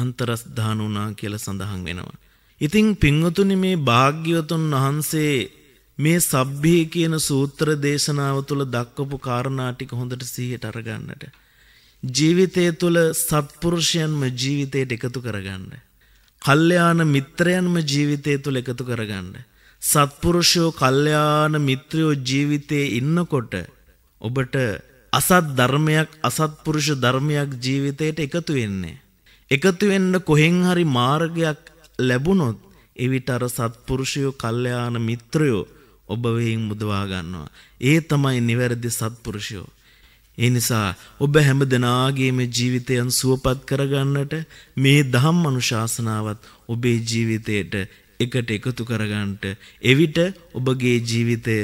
අන්තරස්ධාන වුණා කියලා සඳහන් වෙනවා. ඉතින් පින්වතුනි මේ භාග්‍යවතුන් වහන්සේ මේ සබ්බේ කියන සූත්‍ර දේශනාව තුළ දක්වපු කාරණා ටික හොඳට සිහියට අරගන්නට. ජීවිතය තුළ සත්පුරුෂයන්ම ජීවිතයට එකතු කරගන්න. කල්යාණ මිත්‍රයන්ම ජීවිතය තුළ එකතු කරගන්න. සත්පුරුෂයෝ කල්යාණ මිත්‍රයෝ ජීවිතයේ ඉන්නකොට ඔබට අසත් ධර්මයක් අසත්පුරුෂ ධර්මයක් ජීවිතයට එකතු වෙන්නේ. එකතු වෙන්න කොහෙන් හරි මාර්ගයක් ලැබුණොත් එවිට අර සත්පුරුෂයෝ කල්යාණ මිත්‍රයෝ ඔබ වෙහින් මුදවා ගන්නවා. ඒ තමයි නිවැරදි සත්පුරුෂයෝ. ඒ නිසා ඔබ හැම දෙනාගේම ජීවිතයන් සුවපත් කරගන්නට මේ දහම් අනුශාසනාවත් ඔබේ ජීවිතයට එකට එකතු කරගන්නට එවිට ඔබගේ ජීවිතය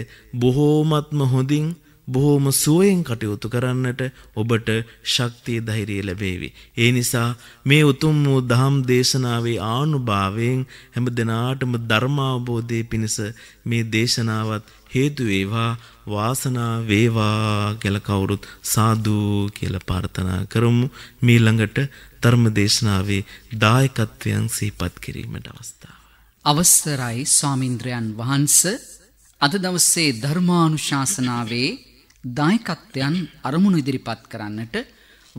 බොහෝමත්ම හොඳින් බොහෝම සුවයෙන් කටයුතු කරන්නට ඔබට ශක්තිය ධෛර්යය ලැබේවි. ඒ නිසා මේ උතුම් වූ ධම් දේශනාවේ ආනුභාවයෙන් හැම දිනාටම ධර්මාවබෝධයේ පිණිස මේ දේශනාවත් හේතු වේවා වාසනාව වේවා කියලා කවුරුත් සාදු කියලා ප්‍රාර්ථනා කරමු. මේ ළඟට ධර්ම දේශනාවේ දායකත්වයන් සිහිපත් කිරීමට අවස්ථාව.
අවසරයි ස්වාමින්ද්‍රයන් වහන්ස අද දවසේ ධර්මානුශාසනාවේ දායකත්වයන් අරමුණු ඉදිරිපත් කරන්නට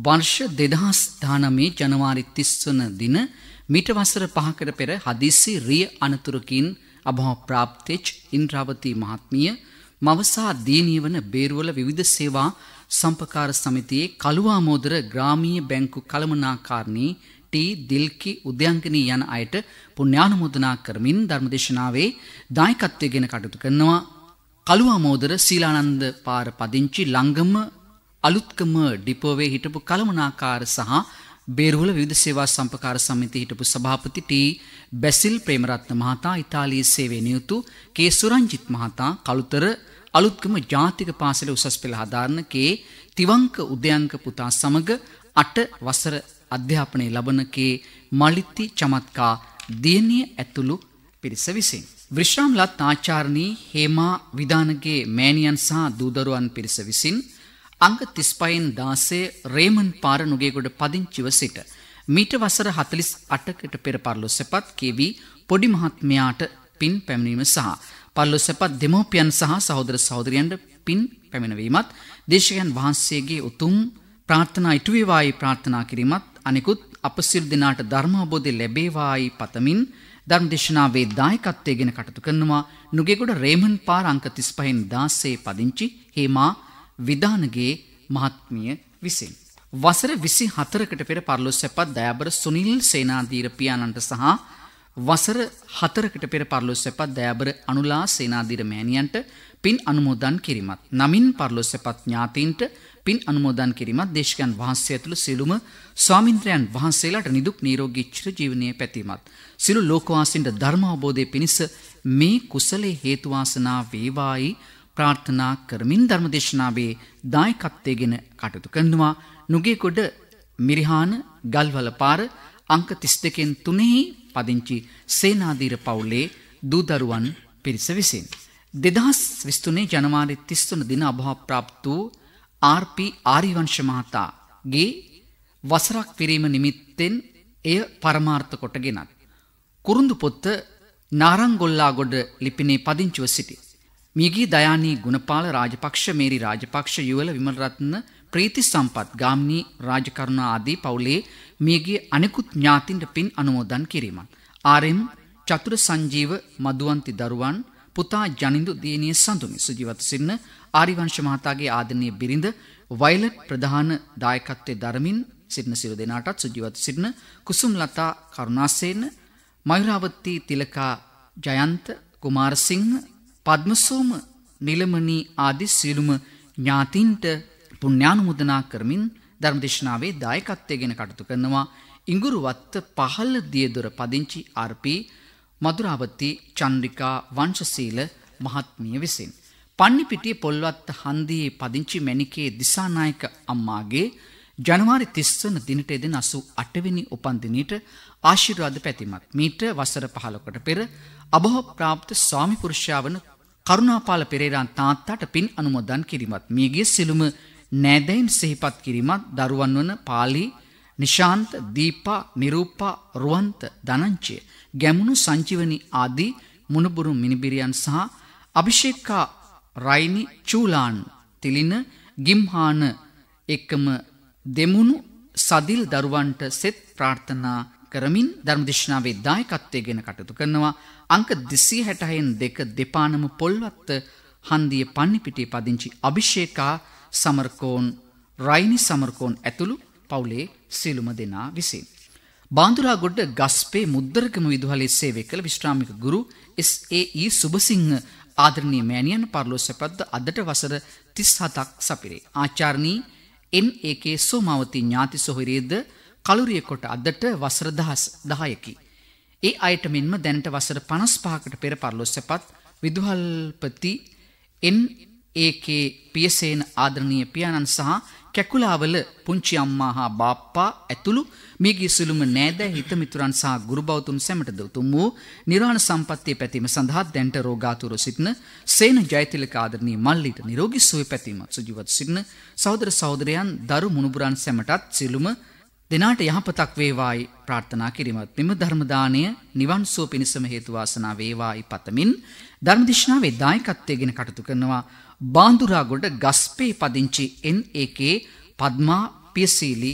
වර්ෂ 2019 ජනවාරි 30 වන දින මීට වසර 5කට පෙර හදිසි රිය අනතුරකින් අභව ප්‍රාප්තෙච් ඉන්ද්‍රාවති මහත්මිය මවසා දියණිය වන බේරුවල විවිධ සේවා සම්පකාර සමිතියේ කළුවා මෝදර ග්‍රාමීය බැංකු කළමනාකාරණී ටී දිල්කි උද්‍යංගනී යන අයට පුණ්‍යානුමෝදනා කරමින් ධර්මදේශනාවේ දායකත්වයෙන් කටයුතු කරනවා කළුවමෝදර සීලානන්ද පාර පදිංචි ලංගම අලුත්කම ඩිපෝවේ හිටපු කළමනාකාර සහ බේරුවල විවිධ සේවා සම්පකාර සමිති හිටපු සභාපති ටී බැසිල් ප්‍රේමරත්න මහතා ඉතාලී සේවය නියුතු කේ සුරංජිත් මහතා කළුතර අලුත්කම ජාතික පාසල උසස් පෙළ හදාරණ කේ තිවංක උදයංක පුතා සමග අට වසර අධ්‍යාපනය ලබන කේ මලිත්ති චමත්කා දියණිය ඇතුළු පිරිස විසින් විශ්‍රාම්ලත් ආචාර්ණී හේමා විධානගේ මෑණියන් සහ දූදරුවන් පිරිස විසින් අංග 35න් 16 රේමන් පාර නුගේගොඩ පදිංචිව සිට මීට වසර 48කට පෙර පරලොස්සපත් කේවි පොඩි මහත්මයාට පින් පැමිණීම සහ පරලොස්සපත් දෙමෝපියන් සහ සහෝදර සහෝදරියන්ට පින් පැමිණවීමත් දේශකයන් වහන්සේගේ උතුම් ප්‍රාර්ථනා ඉටුවේවායි ප්‍රාර්ථනා කිරීමත් අනෙකුත් අප සිල් දිනාට ධර්මාබෝධය ලැබේවායි පතමින් ධර්මදේශනාවේ දායකත්වයේ ගෙන කටයුතු කරනවා නුගේගොඩ රේමන් පාර අංක 35න් 16 පදිංචි හේමා විදානගේ මහත්මිය විසින් වසර 24කට පෙර පරලොස් සැපත් දයාබර සුනිල් සේනාධීර පියාණන්ට සහ වසර 4කට පෙර පරලොස් සැපත් දයාබර අනුලා සේනාධීර මෑණියන්ට පින් අනුමෝදන් කිරීමත්. නමින් පරලොස්සපත් ඥාතීන්ට පින් අනුමෝදන් කිරීමත් දේශකයන් වහන්සේ ඇතුළු සිළුම ස්වාමින්ද්‍රයන් වහන්සේලාට නිදුක් නීරෝගී චිරජීවනයේ පැතීමත්. සිළු ලෝකවාසීන්ට ධර්ම අවබෝධය පිණිස මේ කුසලේ හේතු වාසනා වේවායි ප්‍රාර්ථනා කරමින් ධර්මදේශනාවේ දායකත්වයේගෙන කටයුතු කරනවා. නුගේකොඩ මිරිහාන ගල්වල පාර අංක 32කින් 3 පදිංචි සේනාධීර පවුලේ දූදරුවන් පිරිස විසිනි. දෙදහස් විස්තුනේ ජනවාරි තිස්තුන දින අභාප්‍රාප්ත වූ ආර්.පි. ආරිවංශ මහතාගේ වසරක් පිරීම නිමිත්තෙන් එය පරමාර්ථ කොටගෙනත්. කුරුඳු පොත්ත නාරංගොල්ලාගොඩ ලිපිනේ පදිංචිව සිටි. මියගී දයානී ගුණපාල රාජපක්ෂ මේරි රාජපක්ෂ යුවල විමල්රත්න ප්‍රීති සම්පත් ගාම්නී රාජකරුණා ආදී පවුලේ මියගේ අනෙකුත් ඥාතින්ට පින් අනුමෝදන් කිරීමන්. ආරෙම් චතුර සංජීව මදුවන්ති දරුවන් පුතා ජනිඳු දියණිය සඳුමි සුජීවත සින්න ආරිවංශ මහතාගේ ආදරණීය බිරිඳ වයලට් ප්‍රධාන දායකත්වයේ දරමින් සිටින සියලු දෙනාටත් සුජීවත සින්න කුසුම්ලතා කරුණාසේන මයුරාවති තිලකා ජයන්ත කුමාරසිංහ පද්මසෝම නිලමණී ආදී සියලුම ඥාතින්ට පුණ්‍යානුමෝදනා කරමින් ධර්මදේශනාවේ දායකත්වයෙන් කටයුතු කරනවා ඉඟුරුවත්ත පහළ දියදොර පදිංචි RP මදුරාවති චන්ද්‍රිකා වංශසීල මහත්මිය විසින්. පන්නිපිටිය පොල්වත් හන්දියේ පදිංචි මැණිකේ දිසානායක අම්මාගේ ජනවාරි 30 වන දිනට එදෙන 88 වෙනි උපන්දිනයට ආශිර්වාද පැතිමක්. මීට වසර 15කට පෙර අභව ප්‍රාප්ත ස්වාමි පුරුෂයා වන කරුණාපාල පෙරේරාන් තාත්තාට පින් අනුමෝදන් කිරීමත් මියගේ සිළුම නෑදෑයින් සිහිපත් කිරීමත් දරුවන් වන පාලි නිශාන්ත, දීපා, නිරූපා, රුවන්ත, ධනංජය, ගැමුණු සංජීවනි ආදී මුණුබුරු මිනිබිරියන් සහ අභිෂේකා රයිනි චූලාන් තිලින ගිම්හාන එකම දෙමුණු සදිල් දරුවන්ට සෙත් ප්‍රාර්ථනා කරමින් ධර්මදේශනාවේ දායකත්වයෙන් කටයුතු කරනවා අංක 260න් දෙක දෙපානම පොල්වත්ත හන්දිය පන්නිපිටියේ පදිංචි අභිෂේකා සමර්කෝන් රයිනි සමර්කෝන් ඇතුළු පවුලේ සියලුම දෙනා විසින්. බාන්දුරාගොඩ ගස්පේ මුද්දරකම විදුහලේ සේවය කළ විශ්‍රාමික ගුරු SAE සුබසිංහ ආදරණීය මෑණියන් පරලෝසපද්ද අදට වසර 37ක් සපිරේ. ආචාර්ණී NAK සෝමාවති ඥාති සොහොරේද කලුරිය කොට අදට වසර 10කි. ඒ අයට මෙන්ම දැනට වසර 55කට පෙර පරලෝසපත් විදුහල්පති N ඒකේ පියසේන ආදරණීය පියාණන් සහ කැකුලාවල පුංචි අම්මා හා බාප්පා ඇතුළු මියගිය සුළුම නෑද හිතමිතුරන් සහ ගුරුබෞතුන් සැමටද උතුම් වූ නිර්වාණ සම්පත්තිය පැතීම සඳහා දැන්ට රෝගාතුරව සිටින සේන ජයතිලක ආදරණීය මල්ලිට නිරෝගී සුවය පැතීම සුජීවත් සිටින සහෝදර සහෝදරයන් දරු මුණුබුරන් සැමටත් සිළුම දෙනාට යහපතක් වේවායි ප්‍රාර්ථනා කිරීමත් මෙම ධර්ම දාණය නිවන් සුව පිණසම හේතු වාසනා වේවායි පතමින් ධර්ම දිශනාවේ දායකත්වයෙන් කටයුතු කරනවා ಬಾಂದುರಾಗೊಂಡ ಗಸ್ಪೆ ಪದಿಂಚಿ ಎನ್ ಏಕೆ ಪದ್ಮಾ ಪಿಯಸೀಲಿ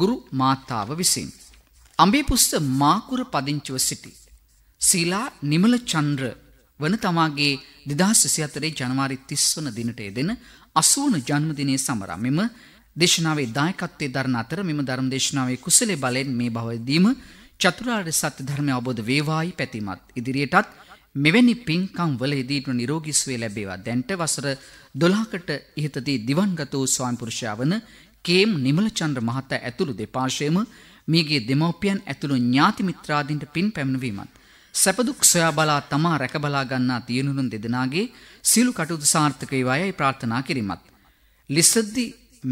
ಗುರು ಮಾತಾವ ವಿಸಿನ್ ಅಂಬೇಪುಸ್ತ ಮಾಕುರ ಪದಿಂಚುವ ಸಿಟಿ සීලා නිමල චන්ද්‍ර වන තමාගේ දෙදස් සිසිහතරේ ජනවාරි තිස්වන දිනටය දෙන අසුවන ජන්මදිනය සමරා මෙම දේශනාවේ දායකත්තේ දරන අතර මෙම ධර්ම දේශනාවේ කුසලේ බලෙන් මේ බවදීම චතුරාර්ය සත්‍ය ධර්මය අවබෝධ වේවායි පැතිමත් ඉදිරියටත් මෙවැනි පින්කම් වලදී නිරෝගීස්වේ ලැබේවා. දැන්ට වසර 12කට ඉහතදී දිවන්ගත වූ ස්වාමිපුරුෂයවන කේම් නිමලචන්ද්‍ර මහතා ඇතුළු දෙපාර්ශ්වයම මේගේ දෙමව්පියන් ඇතුළු ඥාති මිත්‍රාදීන්ට පින් පැමිණවීමත් සැපදුක් සොයා බලා තමා රැක බලා ගන්නා තියනුනුන් දෙදෙනාගේ සියලු කටයුතු සාර්ථක වේවායි ප්‍රාර්ථනා කිරීමත්. ලිසද්දි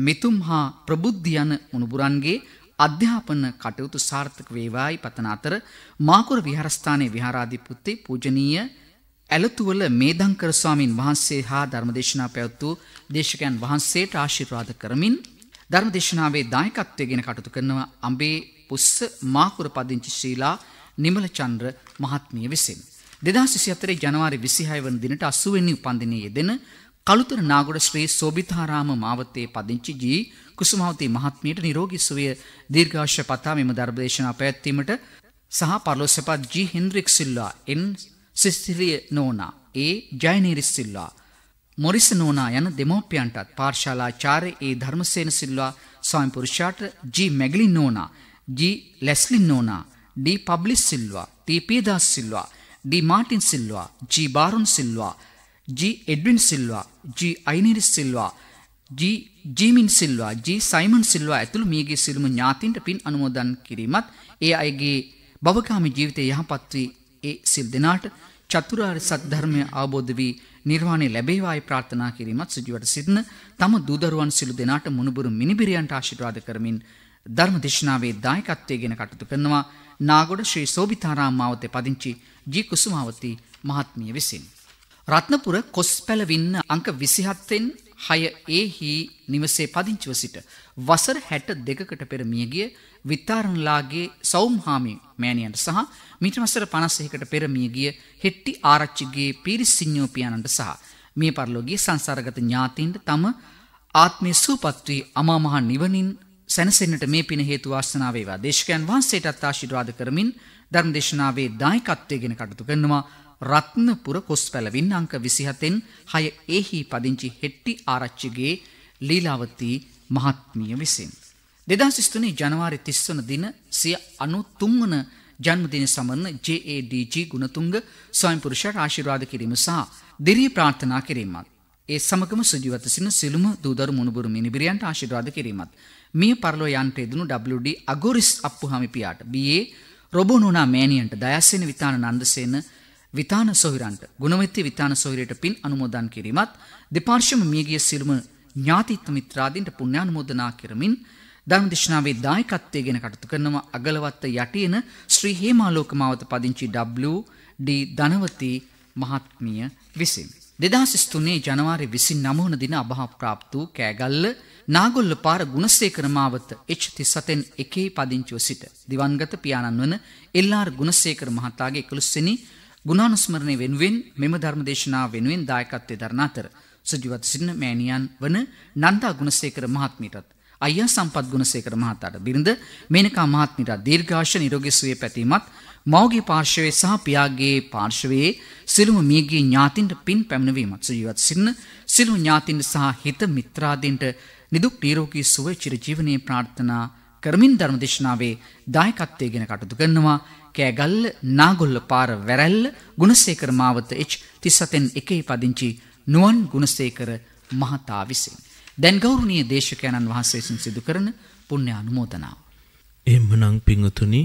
මිතුම් හා ප්‍රබුද්ධ යන උණුබුරන්ගේ අධ්‍යාපන කටයුතු සාර්ථක වේවායි පතන අතර මාකුර විහාරස්ථානයේ විහාරාධිපති පූජනීය ඇලතුවල මේධංකර ස්වාමින් වහන්සේ හා ධර්මදේශනා පැවැත් වූ දේශකයන් වහන්සේට ආශිර්වාද කරමින් ධර්මදේශනාවේ දායකත්වයෙන් කටයුතු කරනවා අඹේ පුස්ස මාකුර පදිංචි ශ්‍රීලා නිමලචන්ද්‍ර මහත්මිය විසින් 2024 ජනවාරි 26 වන දිනට 80 වෙනි උපන්දිනයේ දෙන කලුතර නාගොඩ ශ්‍රී සෝබිතාරාම මාවතේ පදිංචි ජී කුසුමහවති මහත්මියට නිරෝගී සුවය දීර්ඝාෂ පතා මෙම ධර්මදේශනා පැවැත්වීමට සහ පරලොස්සපත් ජී හෙන්රික් සිල්වා එන් සිස්තිරිය නෝනා ඒ ජයනීරිස් සිල්වා මොරිස නෝනා යන දෙමෝපියන්ටත් පාර්ශාලාචාර්ය ඒ ධර්මසේන සිල්වා ස්වාමි පුරුෂයාට ජී මැගලින් නෝනා ජී ලැස්ලින් නෝනා D Pablis Silva T Peedas Silva D Martin Silva G Barun Silva G Edwin Silva G Ainiris Silva ජීමින් සිල්වා ජී සයිමන් සිල්වා ඇතුළු මියගේ සිරුම ඥාතින්ට පින් අනුමෝදන් කිරීමත් ඒ අයගේ භවකාමි ජීවිතය යහපත් වී ඒ සිල් දෙනාට චතුරාර්ය සත්‍ය ධර්මය අවබෝධ වී නිර්වාණය ලැබේවායි ප්‍රාර්ථනා කිරීමත් සුජිවට සිටින තම දූදරුවන් සිළු දෙනාට මුණුබුරු මිනිබිරියන්ට ආශිර්වාද කරමින් ධර්ම දේශනාවේ දායකත්වයේගෙන කටයුතු කරනවා නාගොඩ ශ්‍රී සෝභිතාරාම මාවතේ පදිංචි ජී කුසුමාවති මහත්මිය විසින් රත්නපුර කොස්පැලවින්න අංක 27 න් හය ඒහි නිවසේ පදිංචිව සිට වසර හැට දෙකකට පෙරමියගිය විත්තාරණලාගේ සෞම්හාමි මෑණියන්ට සහ මිටමසර පනස්සෙකට පෙරමියගිය හෙට්ටි ආරච්චිගේ පිරිස් සිං්ඥෝපියණන්ට සහ මේ පරලෝගේ සංසාරගත ඥාතීන්ට තම ආත්මය සූපත්වී අමාමහා නිවනින් සැනසෙන්න්නට මේ පින හේතු වාස්සනාවේවා දේශකයන් වහන්සේට අත්තාශිරවාද කරමින් ධර්ම දේශනාවේ දායකත්වයගෙන කටතු කරනවා රත්නපුර කොස්පැලවින් අංක 27න් 6 එහි පදිංචි හෙට්ටි ආරච්චිගේ ලීලාවති මහත්මිය විසින් 2023 ජනවාරි 30 වන දින සිය 93 වන ජන්මදින සමරන JADG ගුණතුංග ස්වයං පුරුෂයාට ආශිර්වාද කිරීම සහ දිරිය ප්‍රාර්ථනා කිරීමත් ඒ සමගම සුජීවත සින සිළුම දූදරු මුණුබුරු මිනිබිරියන්ට ආශිර්වාද කිරීමත් මිය පරලෝ යන්ට එදුණු WD අගොරිස් අප්පුහාමි පියාට BA රොබෝනෝනා මෑණියන්ට දයසේන විතාන නන්දසේන විතාන සොහිරන්ට ගුණවෙත්ති විතාන සොහිරයට පින් අනුමෝදන් කිරීමත් දෙපාර්ශ්වම මියගිය සිරුම ඥාතිත්ව මිත්‍රාදීන්ට පුණ්‍යානුමෝදනා කරමින් ධර්මදේශනාවේ දායකත්වයේගෙන කටයුතු කරනවා අගලවත්ත යටින ශ්‍රී හේමාලෝක මාවත පදිංචි W D ධනවති මහත්මිය විසින් 2003 ජනවාරි 29 වන දින අභාව પ્રાપ્ત වූ කෑගල්ල නාගොල්ල පාර ගුණසේකර මාවත H37 එකේ පදිංචිව සිට දිවන්ගත පියාණන් වන එල්.ආර්. ගුණසේකර මහතාගේ 11 වෙනි ගුණානුස්මරණය වෙනුවෙන් මෙම ධර්මදේශනා වෙනුවෙන් දායකත්වය දරන අතර සුජීවත් සින්න මෑණියන් වන නන්දා ගුණසේකර මහත්මියටත් අයියා සම්පත් ගුණසේකර මහතාට බිරිඳ මේනකා මහත්මියට දීර්ඝාෂ නිරෝගී සුවය පැතීමත් මවගේ පාර්ශවයේ සහ පියාගේ පාර්ශවයේ සිළුම මියගේ ඥාතින්ට පින් පැමිණවීමත් සුජීවත් සින්න සිළුම ඥාතින් සහ හිත මිත්‍රාදීන්ට නිදුක් නිරෝගී සුවය චිරජීවනයේ ප්‍රාර්ථනා කරමින් ධර්මදේශනාවේ දායකත්වයෙන් කටයුතු කරනවා කෑගල්ල නාගොල්ල පාර වැරැල්ල ගුණසේකර මාවත H 37න් එකේ පදිංචි නුවන් ගුණසේකර මහතා විසින්. දැන් ගෞරවනීය දේශකයන්න් වහන්සේ විසින් සිදු කරන පුණ්‍ය අනුමෝදනාව.
එහෙමනම් පිංගුතුනි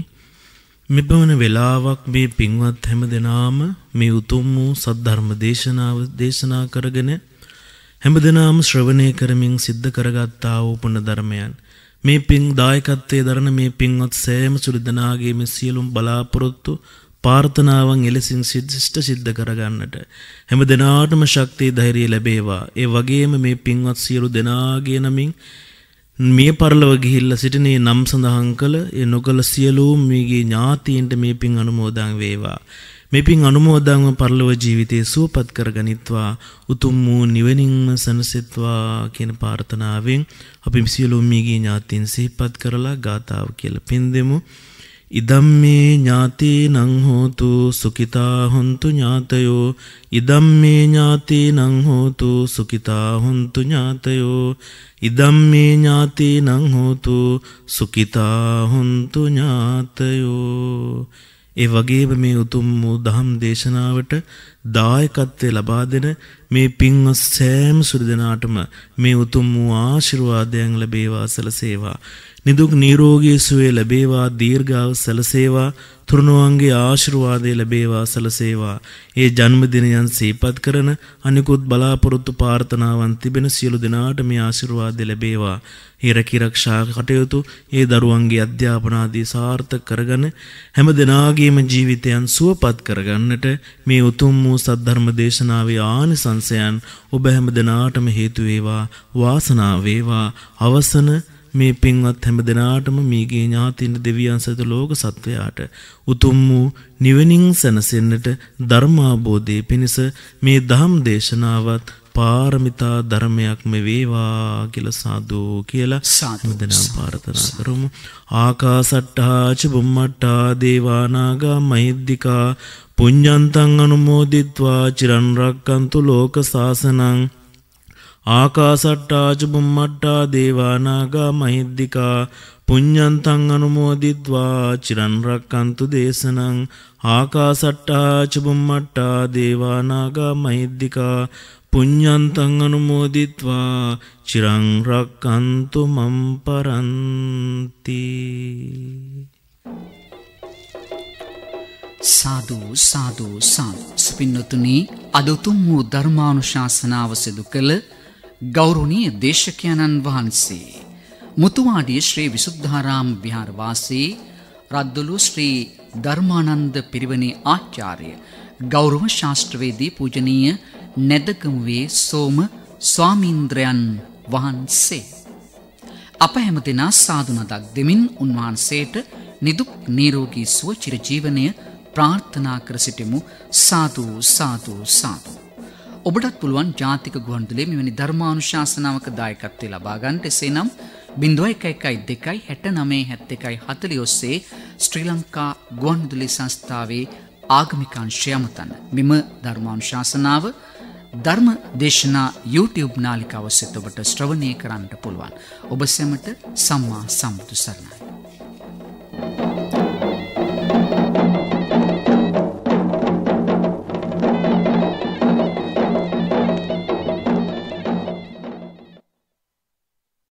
මෙබවන වෙලාවක් මේ පින්වත් හැම දෙනාම මේ උතුම් වූ සද්ධර්ම දේශනාව දේශනා කරගෙන හැම දෙනාම ශ්‍රවණය කරමින් සිද්ධ කරගත්තා වූ පුණ්‍ය ධර්මයන් මේ පින් දායකත්වයේ දරන මේ පින්වත් සෑම සුළු දෙනාගේ මේ සියලුම බලාපොරොත්තු ප්‍රාර්ථනාවන් එලෙසින් සිද්ධ සිද්ධ කරගන්නට හැම දිනාටම ශක්තිය ධෛර්යය ලැබේවා. ඒ වගේම මේ පින්වත් සියලු දෙනාගේ නමින් මිය පරලව ගිහිල්ලා සිටිනේ නම් සඳහන් කළ ඒ නොකල සියලුම මේගේ ඥාතීන්ට මේ පින් අනුමෝදන් වේවා. මේ පින් අනුමෝදන්ව පරලොව ජීවිතේ සුවපත් කරගනිත්වා උතුම් වූ නිවනින්ම සනසෙත්වා කියන ප්‍රාර්ථනාවෙන් අපි සියලුම මියගිය ඥාතීන් සිහිපත් කරලා ගාතාව කියලා පින් දෙමු. ඉදම්මේ ඥාතිනං හෝතු සුඛිතා හොන්තු ඥාතයෝ ඉදම්මේ ඥාතිනං හෝතු සුඛිතා හොන්තු ඥාතයෝ ඉදම්මේ ඥාතිනං හෝතු සුඛිතා හොන්තු ඥාතයෝ ඒ වගේම මේ උතුම් වූ දහම් දේශනාවට දායකත්වය ලබා දෙන මේ පින්වත් සෑම සුරදනාටම මේ උතුම් වූ ආශිර්වාදයන් ලැබේවා සලසේවා නිදුක් නිරෝගී සුවය ලැබේවා දීර්ඝාව සැලසේවා තුරුණුවන්ගේ ආශිර්වාදය ලැබේවා සැලසේවා ඒ ජන්මදිනයන් සිහිපත් කරන අනිකුත් බලාපොරොත්තු ප්‍රාර්ථනාවන් තිබෙන සියලු දෙනාට මේ ආශිර්වාදය ලැබේවා හිරකිරක්ෂා කටයුතු ඒ දරුවන්ගේ අධ්‍යාපන ආදී සාර්ථක කරගෙන හැම දිනාගේම ජීවිතයන් සුවපත් කරගන්නට මේ උතුම් වූ සද්ධර්ම දේශනාවේ ආනිසංසයන් ඔබ හැම දිනාටම හේතු වේවා වාසනාව වේවා අවසන මේ පින්වත් හැම දෙනාටම මේගේ ඥාතින්ට දෙවියන් සතු ලෝක සත්වයාට උතුම් වූ නිවනින් සැනසෙන්නට ධර්මාබෝධය පිණිස මේ දහම් දේශනාවත් පාරමිතා ධර්මයක්ම වේවා කියලා සාදු කියලා සාදුදනම් පාර්ථනා කරමු ආකාසට්ටා ච බුම්මට්ටා දේවානාග මහිද්దికා පුඤ්ඤන්තං අනුමෝදිත්වා චිරන් රැක්කන්තු ලෝක සාසනං ආකාසට්ටාජබුම්මට්ටා දේවානාගා මහිද්දිකා පුඤ්ඤන්තං අනුමෝදිත්වා චිරන් රක්칸තු දේශනං ආකාසට්ටා චබුම්මට්ටා දේවානාගා මහිද්దికා පුඤ්ඤන්තං අනුමෝදිත්වා චිරන් රක්칸තු මම් පරන්ති
සාදු සාදු සාදු සපින්නතුනි අදතුම් වූ ධර්මානුශාසනාව සිදු කළ ගෞරුණීය දේශකයණන් වහන්සේ. මුතුවාඩිය ශ්‍රී විසුද්ධාරාම් විහාරවාසී රද්දුලු ශ්‍රී ධර්මානන්ද පිරිවනේ ආචාර්ය ගෞරව ශාස්ත්‍රවේදී පූජනීය නැදකමුවේ සෝම ස්වාමීන්ද්‍රයන් වහන්සේ. අප හැම දෙනා සාධනදක් දෙමින් උන්වහන්සේට නිදුක් නීරෝගී සුව චිරජීවනය ප්‍රාර්ථනා කර සිටිමු සාතු සාතු සාතුූ. ඔබටත් පුළුවන් ජාතික ගුවන්තුලේ මෙවැනි ධර්මානුශාසනාවක දායකත්වය ලබා ගන්නට එසේනම් 0112 ඔස්සේ ශ්‍රී ලංකා ගුවන්විදුලි සංස්ථාවේ ආගමික අංශය අමතන්න. මෙම ධර්මානුශාසනාව ධර්ම දේශනා YouTube නාලිකාව ඔස්සේ ඔබට ශ්‍රවණය කරන්නට පුළුවන්. ඔබ සැමට සම්මා සම්බුදු සරණයි. thank you